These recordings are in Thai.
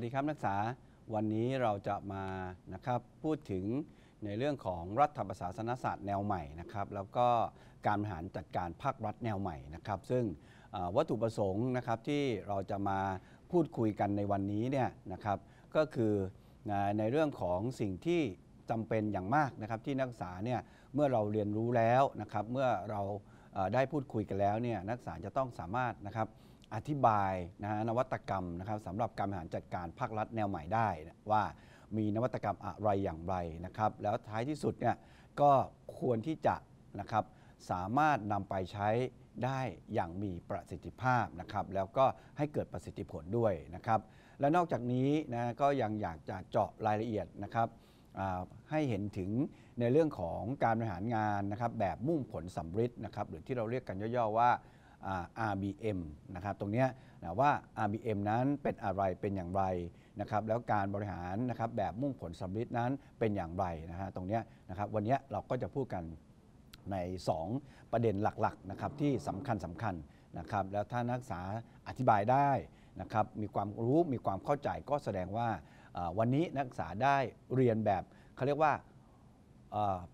วัสดีครับ นักศึกษาวันนี้เราจะมา นะครับพูดถึงในเรื่องของรัฐประศาสนศาสตร์แนวใหม่นะครับ แล้วก็การบริหารจัดการภาครัฐแนวใหม่นะครับ ซึ่งวัตถุประสงค์นะครับที่เราจะมาพูดคุยกันในวันนี้เนี่ยนะครับ ก็คือในเรื่องของสิ่งที่จำเป็นอย่างมากนะครับ ที่นักศึกษาเนี่ยเมื่อเราเรียนรู้แล้วนะครับ เมื่อเราได้พูดคุยกันแล้วเนี่ยนักศึกษาจะต้องสามารถนะครับอธิบายนะฮะนวัตกรรมนะครับสำหรับการบริหารจัดการภาครัฐแนวใหม่ได้ว่ามีนวัตกรรมอะไรอย่างไรนะครับแล้วท้ายที่สุดเนี่ยก็ควรที่จะนะครับสามารถนำไปใช้ได้อย่างมีประสิทธิภาพนะครับแล้วก็ให้เกิดประสิทธิผลด้วยนะครับและนอกจากนี้นะก็ยังอยากจะเจาะรายละเอียดนะครับให้เห็นถึงในเรื่องของการบริหารงานนะครับแบบมุ่งผลสำฤทธิ์นะครับหรือที่เราเรียกกันย่อ ๆ ว่า RBM นะครับตรงนี้นว่า RBM นั้นเป็นอะไรเป็นอย่างไรนะครับแล้วการบริหารนะครับแบบมุ่งผลสำลิดนั้นเป็นอย่างไรนะฮะตรงนี้นะครับวันนี้เราก็จะพูดกันใน 2 ประเด็นหลักๆนะครับที่สำคัญสำคัญนะครับแล้วถ้านักศึกษาอธิบายได้นะครับมีความรู้มีความเข้าใจก็แสดงว่าวันนี้นักศึกษาได้เรียนแบบเขาเรียกว่า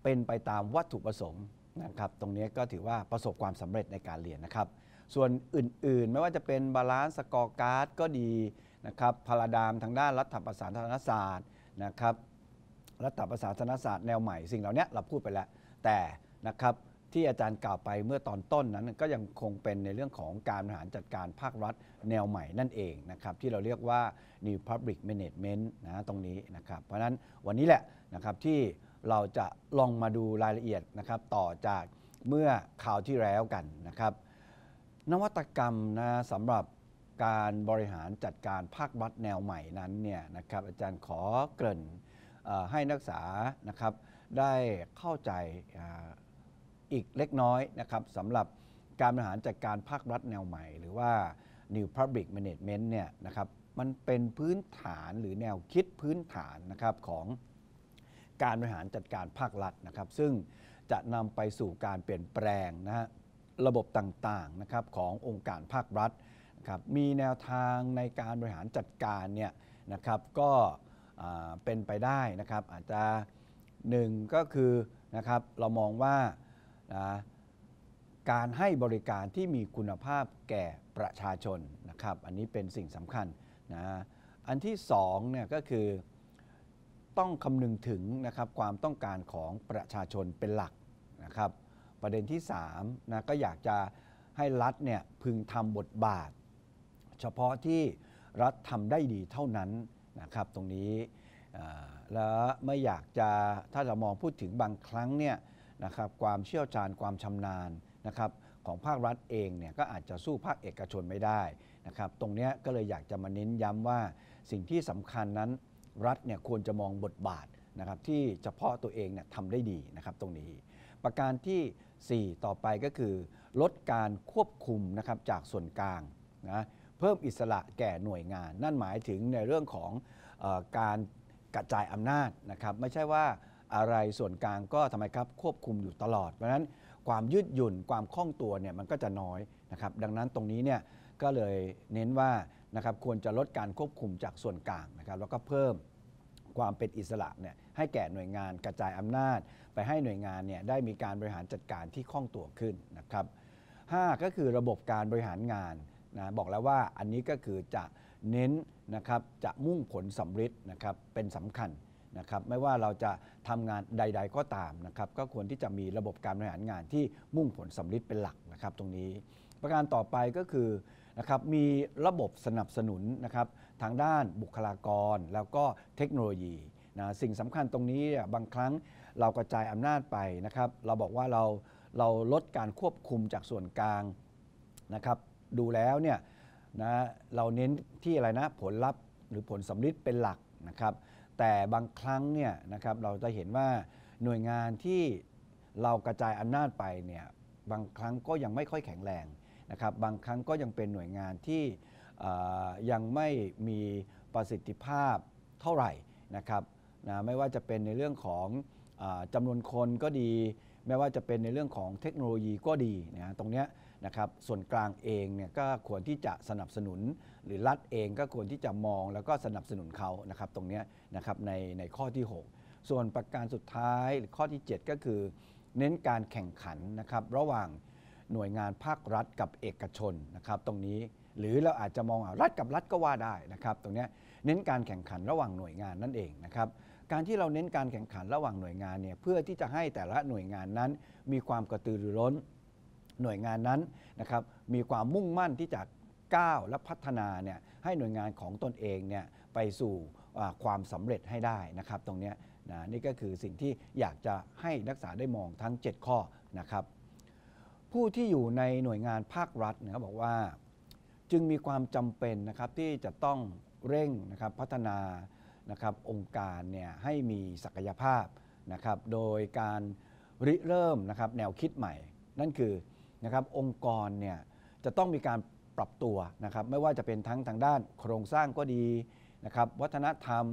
เป็นไปตามวัตถุประสงค์นะครับตรงนี้ก็ถือว่าประสบความสำเร็จในการเรียนนะครับส่วนอื่นๆไม่ว่าจะเป็นบาลานซ์สกอร์การ์ดก็ดีนะครับพาราดามทางด้านรัฐประสานธนศาสตร์นะครับรัฐประสานธนศาสตร์แนวใหม่สิ่งเหล่านี้เราพูดไปแล้วแต่นะครับที่อาจารย์กล่าวไปเมื่อตอนต้นนั้นก็ยังคงเป็นในเรื่องของการบริหารจัดการภาครัฐแนวใหม่นั่นเองนะครับที่เราเรียกว่า New Public Management นะตรงนี้นะครับเพราะนั้นวันนี้แหละนะครับที่เราจะลองมาดูรายละเอียดนะครับต่อจากเมื่อข่าวที่แล้วกันนะครับนวัตกรรมนะสำหรับการบริหารจัดการภาครัฐแนวใหม่นั้นเนี่ยนะครับอาจารย์ขอเกริ่นให้นักศึกษานะครับได้เข้าใจอีกเล็กน้อยนะครับสำหรับการบริหารจัดการภาครัฐแนวใหม่ หรือว่า New Public Management เนี่ยนะครับมันเป็นพื้นฐานหรือแนวคิดพื้นฐานนะครับของการบริหารจัดการภาครัฐนะครับ ซึ่งจะนำไปสู่การเปลี่ยนแปลงนะฮะระบบต่างๆนะครับขององค์การภาครัฐนะครับมีแนวทางในการบริหารจัดการเนี่ยนะครับก็เป็นไปได้นะครับอาจจะหนึ่งก็คือนะครับเรามองว่านะการให้บริการที่มีคุณภาพแก่ประชาชนนะครับ อันนี้เป็นสิ่งสำคัญนะอันที่สองเนี่ยก็คือต้องคำนึงถึงนะครับความต้องการของประชาชนเป็นหลักนะครับประเด็นที่3นะก็อยากจะให้รัฐเนี่ยพึงทำบทบาทเฉพาะที่รัฐทำได้ดีเท่านั้นนะครับตรงนี้แล้วไม่อยากจะถ้าจะมองพูดถึงบางครั้งเนี่ยนะครับความเชี่ยวชาญความชำนาญนะครับของภาครัฐเองเนี่ยก็อาจจะสู้ภาคเอกชนไม่ได้นะครับตรงนี้ก็เลยอยากจะมาเน้นย้ำว่าสิ่งที่สำคัญนั้นรัฐเนี่ยควรจะมองบทบาทนะครับที่เฉพาะตัวเองเนี่ยทำได้ดีนะครับตรงนี้ ประการที่ 4 ต่อไปก็คือ ลดการควบคุมนะครับจากส่วนกลางนะเพิ่มอิสระแก่หน่วยงาน นั่นหมายถึงในเรื่องของอการกระจายอำนาจนะครับไม่ใช่ว่าอะไรส่วนกลางก็ทำไมครับ ควบคุมอยู่ตลอด เพราะฉะนั้นความยืดหยุ่นความคล่องตัวเนี่ยมันก็จะน้อยนะครับ ดังนั้นตรงนี้เนี่ยก็เลยเน้นว่านะครับควรจะลดการควบคุมจากส่วนกลางนะครับแล้วก็เพิ่มความเป็นอิสระเนี่ยให้แก่หน่วยงานกระจายอำนาจ ไปให้หน่วยงานเนี่ยได้มีการบริหารจัดการที่คล่องตัวขึ้นนะครับ5ก็คือระบบการบริหารงานนะบอกแล้วว่าอันนี้ก็คือจะเน้นนะครับจะมุ่งผลสำร็จนะครับเป็นสำคัญนะครับไม่ว่าเราจะทำงานใด ๆก็ตามนะครับ ก็ควรที่จะมีระบบการบริหารงานที่มุ่งผลสำร็จเป็นหลักนะครับ ตรงนี้ ประการต่อไปก็คือนะครับมีระบบสนับสนุนนะครับทางด้านบุคลากรแล้วก็เทคโนโลยีนะสิ่งสำคัญตรงนี้บางครั้งเรากระจายอำนาจไปนะครับเราบอกว่าเราเราลดการควบคุมจากส่วนกลางนะครับดูแล้วเนี่ยนะเราเน้นที่อะไรนะผลลัพธ์ หรือผลสำลิดเป็นหลักนะครับแต่บางครั้งเนี่ยนะครับเราจะเห็นว่าหน่วยงานที่เรากระจายอำนาจไปเนี่ยบางครั้งก็ยังไม่ค่อยแข็งแรงนะครับบางครั้งก็ยังเป็นหน่วยงานที่ยังไม่มีประสิทธิภาพเท่าไหร่นะครับนะไม่ว่าจะเป็นในเรื่องของอจำนวนคนก็ดี ไม่ว่าจะเป็นในเรื่องของเทคโนโลยีก็ดีนะตรงนี้นะครับส่วนกลางเองเนี่ยก็ควรที่จะสนับสนุน หรือรัฐเองก็ควรที่จะมองแล้วก็สนับสนุนเขานะครับตรงนี้นะครับในในข้อที่ 6 ส่วนประการสุดท้ายหรือข้อที่ 7 ก็คือ เน้นการแข่งขันนะครับระหว่างหน่วยงานภาครัฐกับเอกชนนะครับ ตรงนี้หรือเราอาจจะมองรัฐกับรัฐก็ว่าได้นะครับ ตรงนี้เน้นการแข่งขันระหว่างหน่วยงานนั่นเองนะครับ การที่เราเน้นการแข่งขันระหว่างหน่วยงานเนี่ยเพื่อที่จะให้แต่ละหน่วยงานนั้น มีความกระตือรือร้น หน่วยงานนั้นนะครับ มีความมุ่งมั่นที่จะก้าวและพัฒนาเนี่ยให้หน่วยงานของตนเองเนี่ยไปสู่ความสำเร็จให้ได้นะครับ ตรงนี้นะนี่ก็คือสิ่งที่อยากจะให้นักศึกษาได้มองทั้ง 7 ข้อนะครับผู้ที่อยู่ในหน่วยงานภาครัฐนะครับบอกว่าจึงมีความจำเป็นนะครับที่จะต้องเร่งนะครับพัฒนานะครับองค์การเนี่ยให้มีศักยภาพนะครับโดยการริเริ่มนะครับแนวคิดใหม่ นั่นคือนะครับองค์กรเนี่ยจะต้องมีการปรับตัวนะครับไม่ว่าจะเป็นทั้งทางด้านโครงสร้างก็ดีนะครับวัฒนธรรม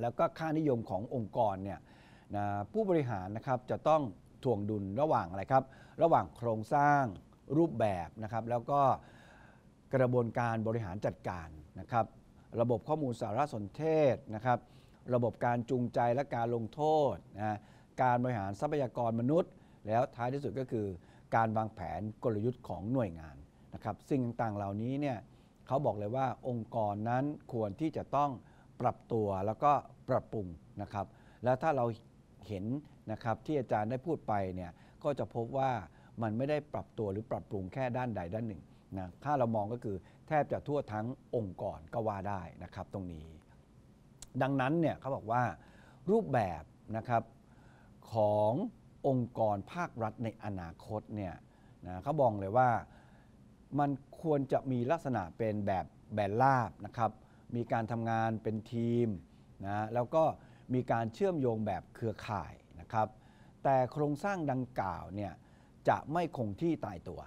แล้วก็ค่านิยมขององค์กรเนี่ยนะผู้บริหารนะครับจะต้องทวงดุลระหว่างอะไรครับ ระหว่างโครงสร้างรูปแบบนะครับ แล้วก็กระบวนการบริหารจัดการนะครับ ระบบข้อมูลสารสนเทศนะครับ ระบบการจูงใจและการลงโทษนะ การบริหารทรัพยากรมนุษย์ แล้วท้ายที่สุดก็คือ การวางแผนกลยุทธ์ของหน่วยงานนะครับ สิ่งต่างๆเหล่านี้เนี่ย เขาบอกเลยว่าองค์กรนั้นควรที่จะต้องปรับตัวแล้วก็ปรับปรุงนะครับ แล้วถ้าเราเห็นนะครับที่อาจารย์ได้พูดไปเนี่ยก็จะพบว่ามันไม่ได้ปรับตัวหรือปรับปรุงแค่ด้านใดด้านหนึ่งนะถ้าเรามองก็คือแทบจะทั่วทั้งองค์กรก็ว่าได้นะครับตรงนี้ ดังนั้นเนี่ยเขาบอกว่ารูปแบบนะครับขององค์กรภาครัฐในอนาคตเนี่ยนะเขาบอกเลยว่ามันควรจะมีลักษณะเป็นแบบแบนลาบนะครับ มีการทำงานเป็นทีมนะแล้วก็มีการเชื่อมโยงแบบเครือข่ายนะครับ แต่โครงสร้างดังกล่าวเนี่ยจะไม่คงที่ตายตัว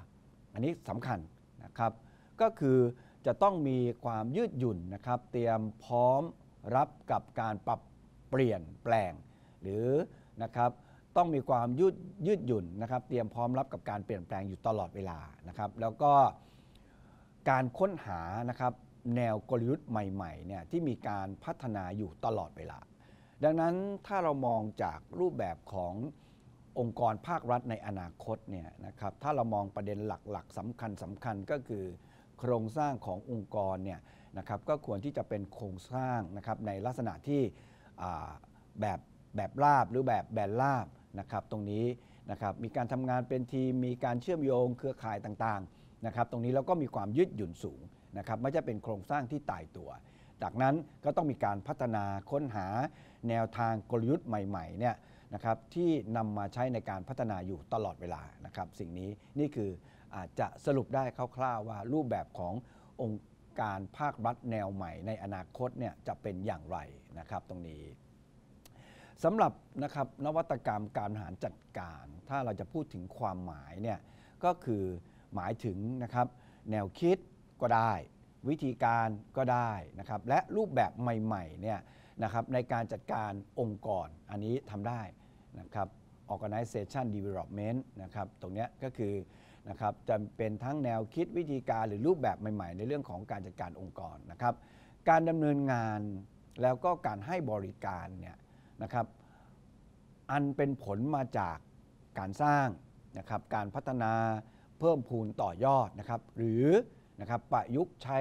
อันนี้สำคัญนะครับ ก็คือจะต้องมีความยืดหยุ่นนะครับ เตรียมพร้อมรับกับการปรับเปลี่ยนแปลง หรือนะครับ ต้องมีความยืดยืดหยุ่นนะครับ เตรียมพร้อมรับกับการเปลี่ยนแปลงอยู่ตลอดเวลานะครับ แล้วก็การค้นหานะครับ แนวกลยุทธ์ใหม่ๆเนี่ยที่มีการพัฒนาอยู่ตลอดเวลาดังนั้นถ้าเรามองจากรูปแบบขององค์กรภาครัฐในอนาคตเนี่ยนะครับถ้าเรามองประเด็นหลัก ๆสำคัญสำคัญก็คือ โครงสร้างขององค์กรเนี่ยนะครับก็ควรที่จะเป็นโครงสร้างนะครับในลักษณะที่แบบแบบราบหรือแบบแบนราบนะครับตรงนี้นะครับมีการทำงานเป็นทีม มีการเชื่อมโยงเครือข่ายต่างๆนะครับตรงนี้แล้วก็มีความยืดหยุ่นสูงนะครับไม่ใช่เป็นโครงสร้างที่ตายตัวจากนั้นก็ต้องมีการพัฒนาค้นหาแนวทางกลยุทธ์ใหม่ๆเนี่ยนะครับที่นำมาใช้ในการพัฒนาอยู่ตลอดเวลานะครับ สิ่งนี้นี่คืออาจจะสรุปได้คร่าว ๆว่ารูปแบบขององค์การภาครัฐแนวใหม่ในอนาคตเนี่ยจะเป็นอย่างไรนะครับตรงนี้สำหรับนะครับนวัตกรรมการบริหารจัดการ ถ้าเราจะพูดถึงความหมายเนี่ยก็คือหมายถึงนะครับแนวคิดก็ได้ วิธีการก็ได้นะครับ และรูปแบบใหม่ ๆเนี่ยนะครับในการจัดการองค์กรอันนี้ทำได้นะครับ organization development นะครับตรงนี้ก็คือนะครับจะเป็นทั้งแนวคิดวิธีการหรือรูปแบบใหม่ๆ ในเรื่องของการจัดการองค์กรนะครับการดำเนินงานแล้วก็การให้บริการเนี่ยนะครับอันเป็นผลมาจากการสร้างนะครับการพัฒนาเพิ่มพูนต่อยอดนะครับหรือนะครับประยุกต์ใช้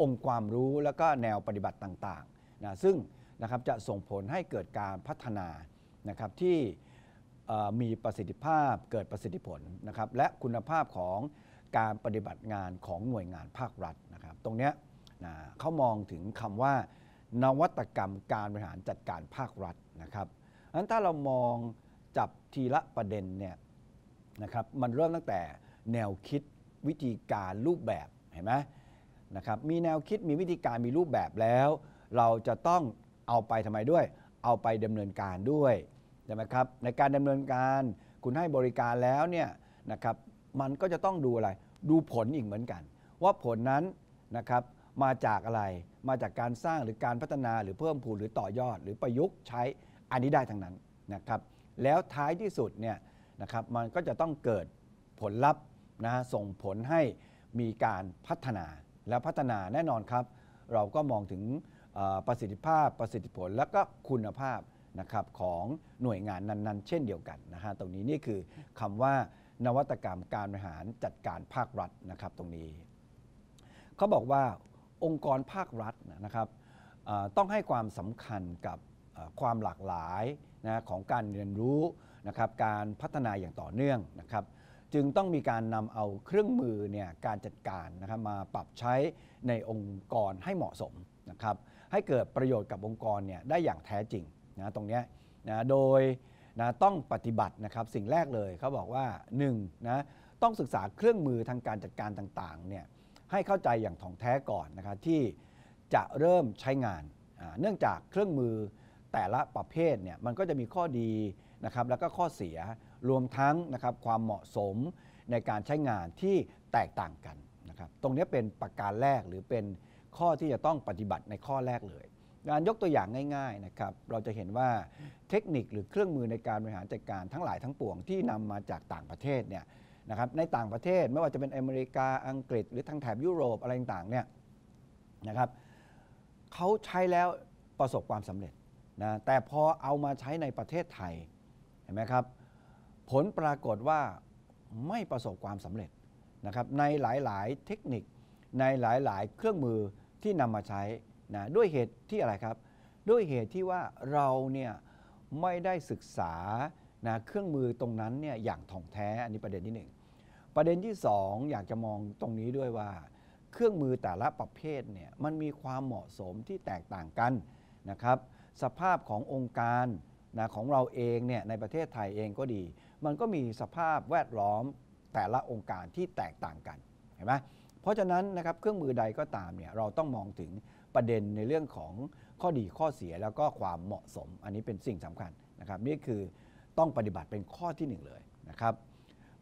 องค์ความรู้แล้วก็แนวปฏิบัติต่างๆนะซึ่งนะครับ จะส่งผลให้เกิดการพัฒนา นะครับ ที่มีประสิทธิภาพ เกิดประสิทธิผลนะครับ และคุณภาพของการปฏิบัติงานของหน่วยงานภาครัฐนะครับ ตรงนี้นะเขามองถึงคำว่า นวัตกรรมการบริหารจัดการภาครัฐนะครับงั้นถ้าเรามองจับทีละประเด็นเนี่ยนะครับ มันเริ่มตั้งแต่แนวคิดวิธีการรูปแบบเห็นไหมนะครับ มีแนวคิดมีวิธีการมีรูปแบบแล้วเราจะต้องเอาไปทำไมด้วย เอาไปดำเนินการด้วย ใช่ไหมครับ ในการดำเนินการ คุณให้บริการแล้วเนี่ยนะครับ มันก็จะต้องดูอะไร ดูผลอีกเหมือนกัน ว่าผลนั้นนะครับ มาจากอะไร มาจากการสร้างหรือการพัฒนาหรือเพิ่มพูนหรือต่อยอดหรือประยุกต์ใช้ อันนี้ได้ทั้งนั้นนะครับ แล้วท้ายที่สุดเนี่ยนะครับ มันก็จะต้องเกิดผลลัพธ์นะส่งผลให้มีการพัฒนา แล้วพัฒนาแน่นอนครับ เราก็มองถึงประสิทธิภาพประสิทธิผลและก็คุณภาพนะครับของหน่วยงานนั้น ๆ เช่นเดียวกันนะฮะตรงนี้นี่คือคำว่านวัตกรรมการบริหารจัดการภาครัฐนะครับตรงนี้เขาบอกว่าองค์กรภาครัฐนะครับต้องให้ความสำคัญกับความหลากหลายนะของการเรียนรู้นะครับ การพัฒนาอย่างต่อเนื่องนะครับ จึงต้องมีการนำเอาเครื่องมือเนี่ยการจัดการนะครับมาปรับใช้ในองค์กรให้เหมาะสมนะครับให้เกิดประโยชน์กับองค์กรเนี่ยได้อย่างแท้จริงนะตรงนี้นะโดยนะต้องปฏิบัตินะครับสิ่งแรกเลยเขาบอกว่า1นะต้องศึกษาเครื่องมือทางการจัดการต่างๆเนี่ยให้เข้าใจอย่างถ่องแท้ก่อนนะครับที่จะเริ่มใช้งาน เนื่องจากเครื่องมือแต่ละประเภทเนี่ยมันก็จะมีข้อดีนะครับแล้วก็ข้อเสียรวมทั้งนะครับความเหมาะสมในการใช้งานที่แตกต่างกันนะครับตรงนี้เป็นประการแรกหรือเป็นข้อที่จะต้องปฏิบัติในข้อแรกเลยการยกตัวอย่างง่ายๆนะครับ เราจะเห็นว่าเทคนิคหรือเครื่องมือในการบริหารจัดการทั้งหลายทั้งปวงที่นำมาจากต่างประเทศเนี่ยนะครับ ในต่างประเทศไม่ว่าจะเป็นอเมริกาอังกฤษ หรือทางแถบยุโรปอะไรต่างๆเนี่ยนะครับเขาใช้แล้วประสบความสำเร็จนะ แต่พอเอามาใช้ในประเทศไทยเห็นไหมครับผลปรากฏว่าไม่ประสบความสำเร็จนะครับในหลายๆเทคนิคในหลายๆเครื่องมือที่นำมาใช้นะด้วยเหตุที่อะไรครับ ด้วยเหตุที่ว่าเราเนี่ยไม่ได้ศึกษานะเครื่องมือตรงนั้นเนี่ยอย่างถ่องแท้อันนี้ประเด็นที่ 1 ประเด็นที่2ออยากจะมองตรงนี้ด้วยว่าเครื่องมือแต่ละประเภทเนี่ยมันมีความเหมาะสมที่แตกต่างกันนะครับ สภาพขององค์การนะของเราเองเนี่ยในประเทศไทยเองก็ดี มันก็มีสภาพแวดล้อมแต่ละองค์การที่แตกต่างกันเห็นไหมเพราะฉะนั้นนะครับเครื่องมือใดก็ตามเนี่ยเราต้องมองถึงประเด็นในเรื่องของข้อดีข้อเสียแล้วก็ความเหมาะสมอันนี้เป็นสิ่งสำคัญนะครับ นี่คือต้องปฏิบัติเป็นข้อที่1เลยนะครับ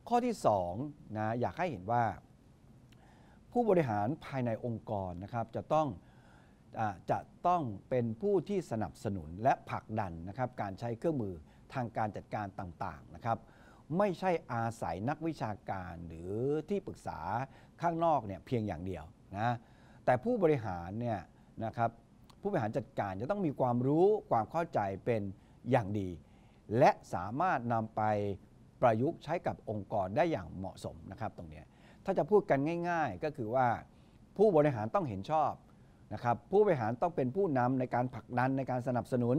ข้อที่2นะอยากให้เห็นว่า ผู้บริหารภายในองค์กรนะครับจะต้องจะต้องเป็นผู้ที่สนับสนุนและผลักดันนะครับการใช้เครื่องมือทางการจัดการต่างๆนะครับ ไม่ใช่อาศัยนักวิชาการหรือที่ปรึกษาข้างนอกเนี่ยเพียงอย่างเดียวนะ แต่ผู้บริหารเนี่ยนะครับผู้บริหารจัดการจะต้องมีความรู้ความเข้าใจเป็นอย่างดี และสามารถนำไปประยุกต์ใช้กับองค์กรได้อย่างเหมาะสมนะครับตรงนี้ถ้าจะพูดกันง่ายๆ ก็คือว่าผู้บริหารต้องเห็นชอบนะครับผู้บริหารต้องเป็นผู้นำในการผลักดันในการสนับสนุน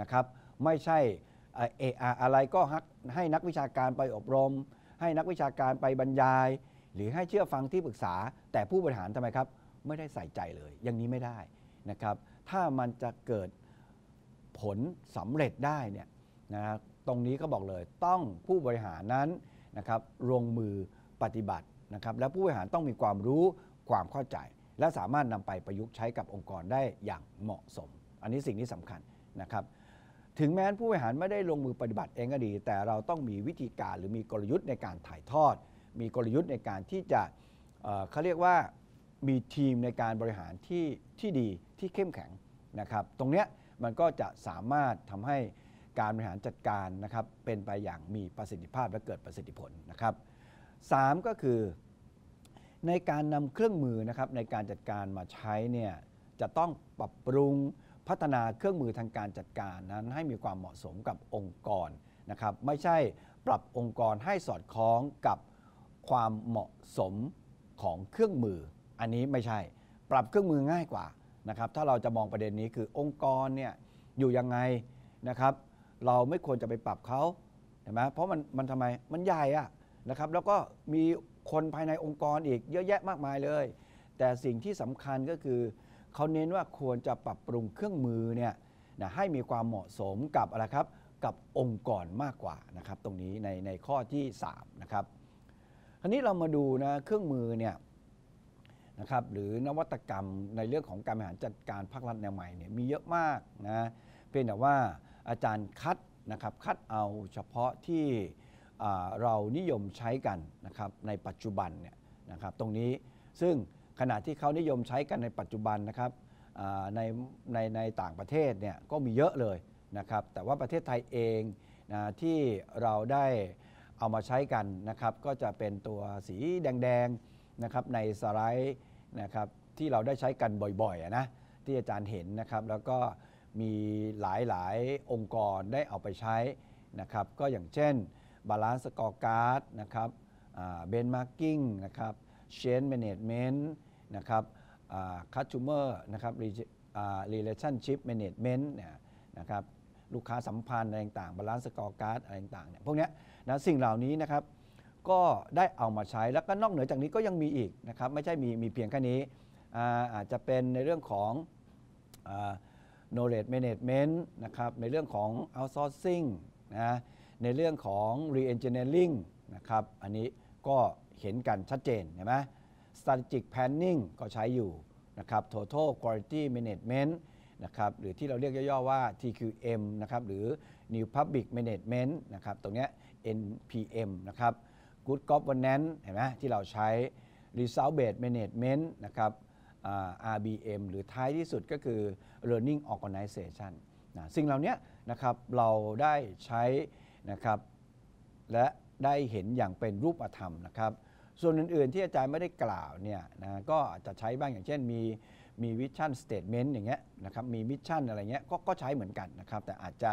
นะครับไม่ใช่เอออะไรก็ให้นักวิชาการไปอบรม ให้นักวิชาการไปบรรยายหรือให้เชื่อฟังที่ปรึกษาแต่ผู้บริหารทำไมครับ ไม่ได้ใส่ใจเลยอย่างนี้ไม่ได้นะครับถ้ามันจะเกิดผลสำเร็จได้เนี่ยนะตรงนี้ก็บอกเลย ต้องผู้บริหารนั้นนะครับลงมือปฏิบัตินะครับและผู้บริหารต้องมีความรู้ความเข้าใจ และสามารถนำไปประยุกต์ใช้กับองค์กรได้อย่างเหมาะสม อันนี้สิ่งที่สำคัญนะครับถึงแม้ผู้บริหารไม่ได้ลงมือปฏิบัติเองก็ดี แต่เราต้องมีวิธีการหรือมีกลยุทธ์ในการถ่ายทอดมีกลยุทธ์ในการที่จะเขาเรียกว่ามีทีมในการบริหารที่ที่ดีที่เข้มแข็งนะครับ ตรงเนี้ยมันก็จะสามารถทำให้การบริหารจัดการนะครับเป็นไปอย่างมีประสิทธิภาพและเกิดประสิทธิผลนะครับ 3 ก็คือ ในการนำเครื่องมือนะครับในการจัดการมาใช้เนี่ยจะต้องปรับปรุงพัฒนาเครื่องมือทางการจัดการนั้น ให้มีความเหมาะสมกับองค์กรนะครับไม่ใช่ปรับองค์กรให้สอดคล้องกับความเหมาะสมของเครื่องมือ อันนี้ไม่ใช่ ปรับเครื่องมือง่ายกว่านะครับ ถ้าเราจะมองประเด็นนี้คือองค์กรเนี่ยอยู่ยังไงนะครับ เราไม่ควรจะไปปรับเขาเห็นไหมเพราะมันมันทำไมมันใหญ่อะนะครับ แล้วก็มีคนภายในองค์กรอีกเยอะแยะมากมายเลย แต่สิ่งที่สำคัญก็คือ เขาเน้นว่าควรจะปรับปรุงเครื่องมือเนี่ยนะให้มีความเหมาะสมกับอะไรครับกับองค์กรมากกว่านะครับ ตรงนี้ในในข้อที่ 3 นะครับครัวนี้เรามาดูนะเครื่องมือเนี่ยนะครับหรือนวัตกรรมในเรื่องของการบริหารจัดการภาครัฐแนวใหม่เนี่ยมีเยอะมากนะเพียงแต่ว่าอาจารย์คัดนะครับคัดเอาเฉพาะที่เรานิยมใช้กันนะครับในปัจจุบันเนี่ยนะครับตรงนี้ซึ่งขณะที่เขานิยมใช้กันในปัจจุบันนะครับในในในต่างประเทศเนี่ยก็มีเยอะเลยนะครับแต่ว่าประเทศไทยเองนะที่เราได้เอามาใช้กันนะครับ ก็จะเป็นตัวสีแดงๆนะครับในสไลด์นะครับที่เราได้ใช้กันบ่อยๆนะที่อาจารย์เห็นนะครับแล้วก็มีหลายๆ องค์กรได้เอาไปใช้นะครับก็อย่างเช่นบาลานซ์สกอร์การ์ดนะครับเบนมาร์กิ้งนะครับเชนแมเนจเมนต์นะครับคัตชูเมอร์นะครับรีเลชั่นชิพแมเนจเมนต์เนี่ยนะครับลูกค้าสัมพันธ์อะไรต่างบาลานซ์สกอร์การ์ดอะไรต่างเนี่ยพวกนี้นะสิ่งเหล่านี้นะครับก็ได้เอามาใช้ แล้วก็นอกเหนือจากนี้ก็ยังมีอีกนะครับไม่ใช่มีมีเพียงแค่นี้อาอาจจะเป็นในเรื่องของ knowledge management นะครับในเรื่องของ outsourcing นะในเรื่องของ re-engineering นะครับอันนี้ก็เห็นกันชัดเจนใช่ไหม strategic planning ก็ใช้อยู่นะครับ total quality management นะครับหรือที่เราเรียกย่อๆว่า TQM นะครับหรือ new public management นะครับตรงนี้ NPM นะครับ Good Governance เห็นไหมที่เราใช้ Result Based Management นะครับ RBM หรือท้ายที่สุดก็คือ Learning Organization นะสิ่งเหล่านี้นะครับเราได้ใช้นะครับและได้เห็นอย่างเป็นรูปธรรมนะครับส่วนอื่นๆที่อาจารย์ไม่ได้กล่าวเนี่ยนะก็จะใช้บ้างอย่างเช่นมีมีวิชั่นสเตทเมนต์อย่างเงี้ยนะครับมีมิชชั่นอะไรเงี้ยก็ใช้เหมือนกันนะครับแต่อาจจะ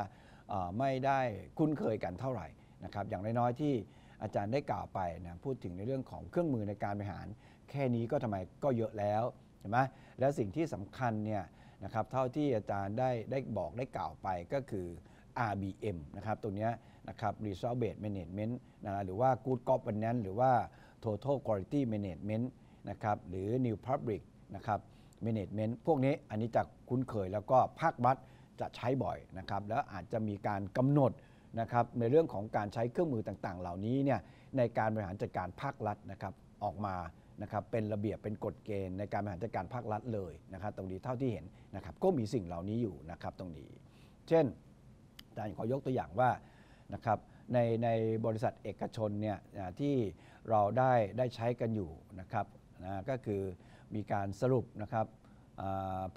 ไม่ได้คุ้นเคยกันเท่าไหร่นะครับอย่างน้อยๆที่อาจารย์ได้กล่าวไปนะพูดถึงในเรื่องของเครื่องมือในการบริหารแค่นี้ก็ทำไมก็เยอะแล้วใช่ไหมแล้วสิ่งที่สำคัญเนี่ยนะครับเท่าที่อาจารย์ได้ได้บอกได้กล่าวไปก็คือ RBM นะครับตัวนี้นะครับ Resource Based Management นะหรือว่า Good Governance หรือว่า Total Quality Management นะครับหรือ New Public นะครับ Management พวกนี้อันนี้จะคุ้นเคยแล้วก็ภาครัฐจะใช้บ่อยนะครับแล้วอาจจะมีการกำหนดนะครับ ในเรื่องของการใช้เครื่องมือต่างๆ เหล่านี้เนี่ยในการบริหารจัดการภาครัฐนะครับออกมานะครับเป็นระเบียบเป็นกฎเกณฑ์ในการบริหารจัดการภาครัฐเลยนะครับ ตรงนี้เท่าที่เห็นนะครับ ก็มีสิ่งเหล่านี้อยู่นะครับตรงนี้ เช่นอาจารย์ขอยกตัวอย่างว่านะครับในในบริษัทเอกชนเนี่ยที่เราได้ได้ใช้กันอยู่นะครับนะก็คือมีการสรุปนะครับ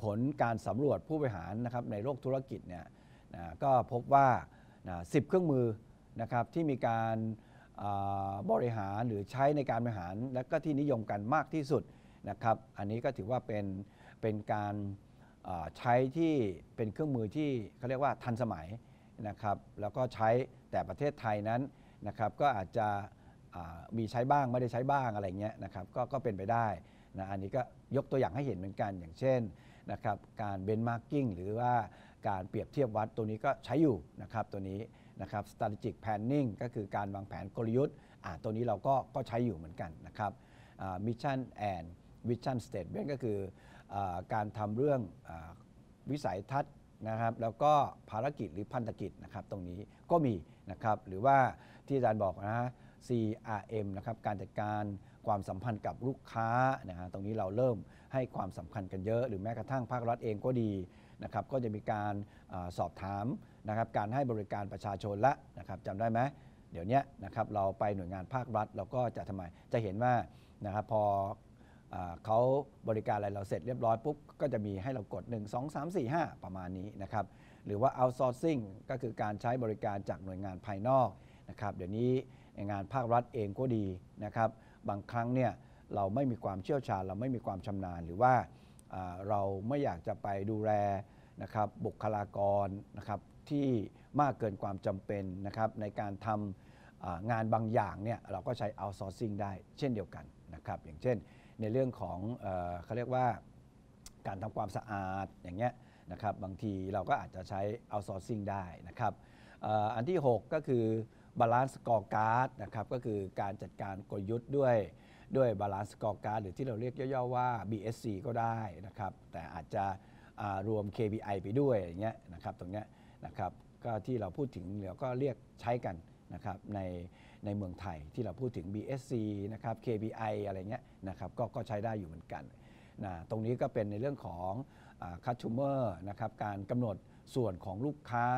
ผลการสำรวจผู้บริหารนะครับในโลกธุรกิจเนี่ยนะก็พบว่านะ10 เครื่องมือนะครับที่มีการบริหารหรือใช้ในการบริหาร และก็ที่นิยมกันมากที่สุดนะครับอันนี้ก็ถือว่าเป็นเป็นการใช้ที่เป็นเครื่องมือที่เขาเรียกว่าทันสมัยนะครับแล้วก็ใช้แต่ประเทศไทยนั้นนะครับก็อาจจะมีใช้บ้างไม่ได้ใช้บ้างอะไรเงี้ยนะครับก็ก็เป็นไปได้นะอันนี้ก็ยกตัวอย่างให้เห็นเหมือนกันอย่างเช่นนะครับการเบนมาร์กิ้งหรือว่าการเปรียบเทียบวัดตัวนี้ก็ใช้อยู่นะครับตัวนี้นะครับ strategic planning ก็คือการวางแผนกลยุทธ์ตัวนี้เราก็ก็ใช้อยู่เหมือนกันนะครับ mission and vision statement ก็คืออการทำเรื่องอวิสัยทัศน์นะครับแล้วก็ภารกิจหรือพันธกิจนะครับตรงนี้ก็มีนะครับ หรือว่าที่อาจารย์บอกนะ CRM นะครับการจัดการความสัมพันธ์กับลูกค้านะฮะตรงนี้เราเริ่มให้ความสำคัญกันเยอะหรือแม้กระทั่งภาครัฐเองก็ดีนะครับก็จะมีการสอบถามนะครับการให้บริการประชาชนละนะครับจำได้ไหมเดี๋ยวนี้นะครับเราไปหน่วยงานภาครัฐเราก็จะทำไมจะเห็นว่านะครับพอเขาบริการอะไรเราเสร็จเรียบร้อยปุ๊บก็จะมีให้เรากด 1 2 3 4 5 ประมาณนี้นะครับหรือว่า outsourcing ก็คือการใช้บริการจากหน่วยงานภายนอกนะครับเดี๋ยวนี้งานภาครัฐเองก็ดีนะครับบางครั้งเนี่ยเราไม่มีความเชี่ยวชาญ เราไม่มีความชำนาญหรือว่าเราไม่อยากจะไปดูแลนะครับบุคลากรนะครับที่มากเกินความจำเป็นนะครับในการทำงานบางอย่างเนี่ยเราก็ใช้ outsourcing ได้เช่นเดียวกันนะครับอย่างเช่นในเรื่องของเขาเรียกว่าการทำความสะอาดอย่างเงี้ยนะครับบางทีเราก็อาจจะใช้ outsourcing ได้นะครับอันที่ 6 ก็คือ balance scorecard นะครับก็คือการจัดการกลยุทธ์ด้วยด้วยบาลานซ์กอร์การ์ดหรือที่เราเรียกย่อๆว่า BSC ก็ได้นะครับ แต่อาจจะรวม KPI ไปด้วย อย่างเงี้ยนะครับตรงเนี้ยนะครับก็ที่เราพูดถึงเราก็เรียกใช้กันนะครับในในเมืองไทย ที่เราพูดถึง BSC นะครับ KPI อะไรเงี้ยนะครับก็ก็ใช้ได้อยู่เหมือนกันนะตรงนี้ก็เป็นในเรื่องของคัตชูเมอร์นะครับการกำหนดส่วนของลูกค้า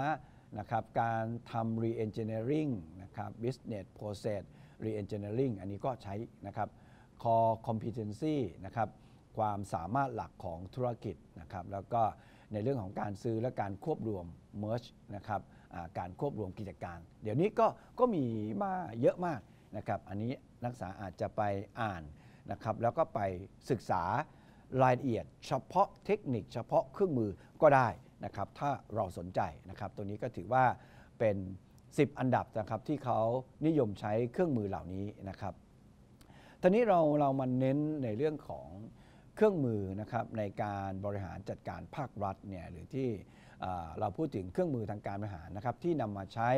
นะครับ การทำรเอ e จ g เน e e ร i n งนะครับบิสเนสโปรเซสรีเอนจิเนียริ i n อันนี้ก็ใช้นะครับ core competency นะครับความสามารถหลักของธุรกิจนะครับ แล้วก็ในเรื่องของการซื้อและการควบรวม merge นะครับการควบรวมกิจการ เดี๋ยวนี้ก็ก็มีมาเยอะมากนะครับ อันนี้นักศึกษาอาจจะไปอ่านนะครับ แล้วก็ไปศึกษารายละเอียด เฉพาะเทคนิคเฉพาะเครื่องมือก็ได้นะครับ ถ้าเราสนใจนะครับตัวนี้ก็ถือว่าเป็น 10 อันดับนะครับที่เขานิยมใช้เครื่องมือเหล่านี้นะครับทีนี้เราเรามาเน้นในเรื่องของเครื่องมือนะครับในการบริหารจัดการภาครัฐเนี่ยหรือที่เราพูดถึงเครื่องมือทางการบริหารนะครับที่นำมาใช้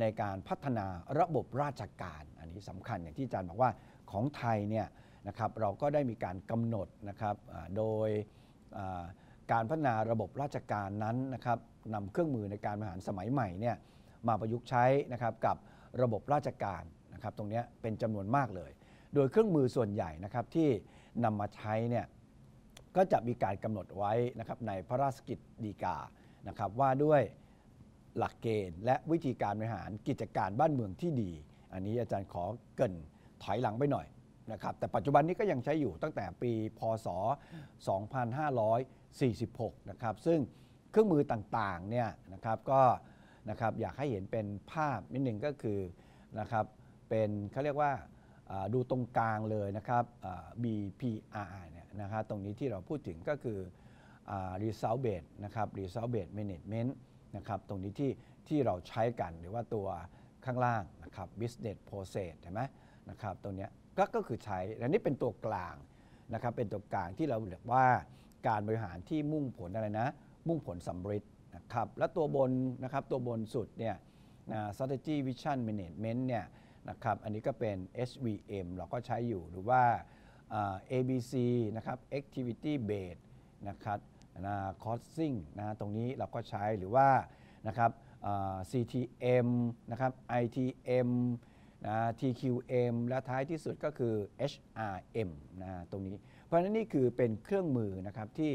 ในการพัฒนาระบบราชการ อันนี้สำคัญอย่างที่อาจารย์บอกว่าของไทยเนี่ยนะครับเราก็ได้มีการกำหนดนะครับโดยการพัฒนาระบบราชการนั้นนะครับนำเครื่องมือในการบริหารสมัยใหม่เนี่ยมาประยุกต์ใช้นะครับกับระบบราชการนะครับตรงนี้เป็นจำนวนมากเลยโดยเครื่องมือส่วนใหญ่นะครับที่นำมาใช้เนี่ยก็จะมีการกำหนดไว้นะครับในพระราชกิจดีกานะครับว่าด้วยหลักเกณฑ์ และวิธีการบริหารกิจการบ้านเมืองที่ดี อันนี้อาจารย์ขอเกินถอยหลังไปหน่อยนะครับแต่ปัจจุบันนี้ก็ยังใช้อยู่ตั้งแต่ปีพศ 2546 นะครับซึ่งเครื่องมือต่างๆเนี่ยนะครับก็นะครับอยากให้เห็นเป็นภาพนิดหนึ่งก็คือนะครับเป็นเขาเรียกว่าดูตรงกลางเลยนะครับ BPR เนี่ยนะครับตรงนี้ที่เราพูดถึงก็คือ Result Based นะครับ Result Based Management นะครับตรงนี้ที่ที่เราใช้กันหรือว่าตัวข้างล่างนะครับ Business Process ใช่ไหมนะครับตรงนี้ก็ก็คือใช้ และนี่เป็นตัวกลางนะครับเป็นตัวกลางที่เราเรียกว่าการบริหารที่มุ่งผลอะไรนะ มุ่งผลสำเร็จนะครับและตัวบนนะครับตัวบนสุดเนี่ย strategy vision management เนี่ยนะครับ อันนี้ก็เป็น SVM เราก็ใช้อยู่หรือว่า ABC นะครับ Activity Based นะครับนะ Costing นะ ตรงนี้เราก็ใช้หรือว่านะครับ CTM นะครับ ITM นะ TQM และท้ายที่สุดก็คือ HRM นะ ตรงนี้ เพราะฉะนั้นนี่คือเป็นเครื่องมือนะครับ ที่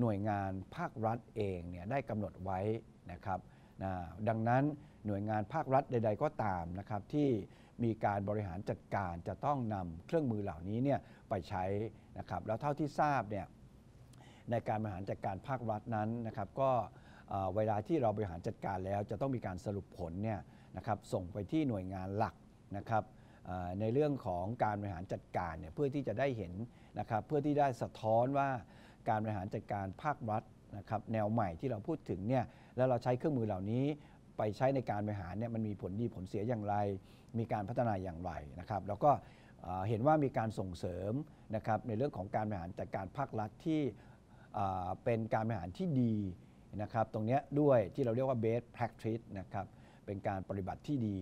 หน่วยงานภาครัฐเองเนี่ยได้กำหนดไว้นะครับนะดังนั้นหน่วยงานภาครัฐใดๆก็ตามนะครับที่มีการบริหารจัดการจะต้องนำเครื่องมือเหล่านี้เนี่ยไปใช้นะครับแล้วเท่าที่ทราบเนี่ยในการบริหารจัดการภาครัฐนั้นนะครับก็เวลาที่เราบริหารจัดการแล้วจะต้องมีการสรุปผลเนี่ยนะครับส่งไปที่หน่วยงานหลักนะครับในเรื่องของการบริหารจัดการเนี่ยเพื่อที่จะได้เห็นนะครับเพื่อที่ได้สะท้อนว่าการบริหารจัดการภาครัฐนะครับแนวใหม่ที่เราพูดถึงเนี่ยแล้วเราใช้เครื่องมือเหล่านี้ไปใช้ในการบริหารเนี่ยมันมีผลดีผลเสียอย่างไร มีการพัฒนาอย่างไรนะครับ แล้วก็เห็นว่ามีการส่งเสริมนะครับในเรื่องของการบริหารจัดการภาครัฐที่เป็นการบริหารที่ดีนะครับ ตรงนี้ด้วยที่เราเรียกว่า best practice นะครับเป็นการปฏิบัติที่ดี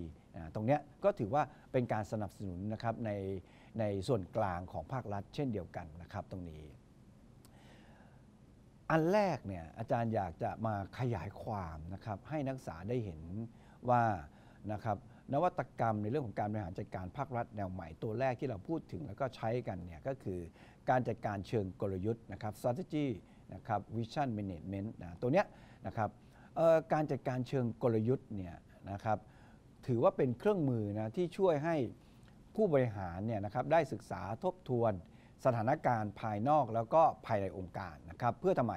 ตรงนี้ก็ถือว่าเป็นการสนับสนุนนะครับในในส่วนกลางของภาครัฐเช่นเดียวกันนะครับ ตรงนี้อันแรกเนี่ยอาจารย์อยากจะมาขยายความนะครับให้นักศึกษาได้เห็นว่านะครับนวัตกรรมในเรื่องของการบริหารจัดการภาครัฐแนวใหม่ตัวแรกที่เราพูดถึงแล้วก็ใช้กันเนี่ยก็คือการจัดการเชิงกลยุทธ์นะครับ strategy นะครับ vision management นะตัวเนี้ยนะครับการจัดการเชิงกลยุทธ์เนี่ยนะครับถือว่าเป็นเครื่องมือนะที่ช่วยให้ผู้บริหารเนี่ยนะครับได้ศึกษาทบทวนสถานการณ์ภายนอกแล้วก็ภายในองค์การนะครับเพื่อทำไม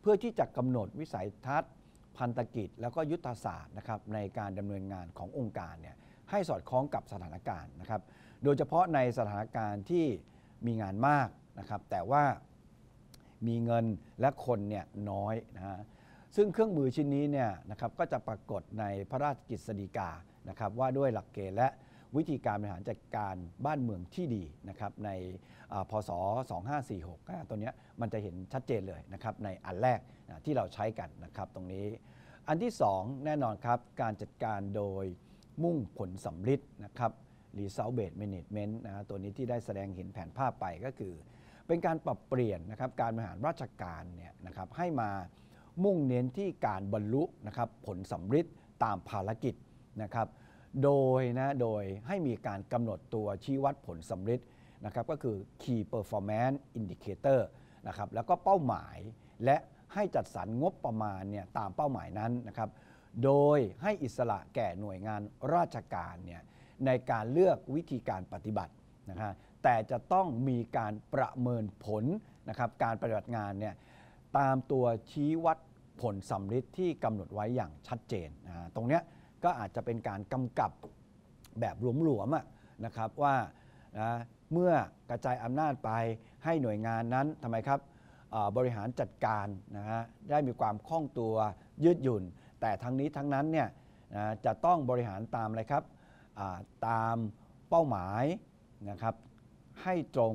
เพื่อที่จะกำหนดวิสัยทัศน์ พันธกิจ แล้วก็ยุทธศาสตร์นะครับในการดำเนินงานขององค์การเนี่ยให้สอดคล้องกับสถานการณ์นะครับโดยเฉพาะในสถานการณ์ที่มีงานมากนะครับแต่ว่ามีเงินและคนเนี่ยน้อยนะฮะซึ่งเครื่องมือชิ้นนี้เนี่ยนะครับก็จะปรากฏในพระราชกฤษฎีกานะครับว่าด้วยหลักเกณฑ์และวิธีการบริหารจัดการบ้านเมืองที่ดีนะครับในพศ2546ตัวนี้มันจะเห็นชัดเจนเลยนะครับในอันแรกที่เราใช้กันนะครับตรงนี้ อันที่ 2 แน่นอนครับการจัดการโดยมุ่งผลสำลิดนะครับ result based management นะตัวนี้ที่ได้แสดงเห็นแผนภาพไปก็คือ เป็นการปรับเปลี่ยนนะครับการบริหารราชการเนี่ยนะครับให้มามุ่งเน้นที่การบรรลุนะครับผลสำลิดตามภารกิจนะครับโดยนะโดยให้มีการกำหนดตัวชี้วัดผลสำลิดนะครับก็คือ Key Performance Indicator นะครับแล้วก็เป้าหมายและให้จัดสรรงบประมาณเนี่ยตามเป้าหมายนั้นนะครับโดยให้อิสระแก่หน่วยงานราชการเนี่ยในการเลือกวิธีการปฏิบัตินะฮะแต่จะต้องมีการประเมินผลนะครับการปฏิบัติงานเนี่ยตามตัวชี้วัดผลสัมฤทธิ์ที่กำหนดไว้อย่างชัดเจนนะตรงเนี้ยก็อาจจะเป็นการกำกับแบบหลวมๆนะครับว่านะเมื่อกระจายอำนาจไปให้หน่วยงานนั้นทำไมครับบริหารจัดการนะฮะ ได้มีความคล่องตัวยืดหยุ่น แต่ทั้งนี้ทั้งนั้นเนี่ยจะต้องบริหารตามอะไรครับตามเป้าหมายนะครับให้ตรง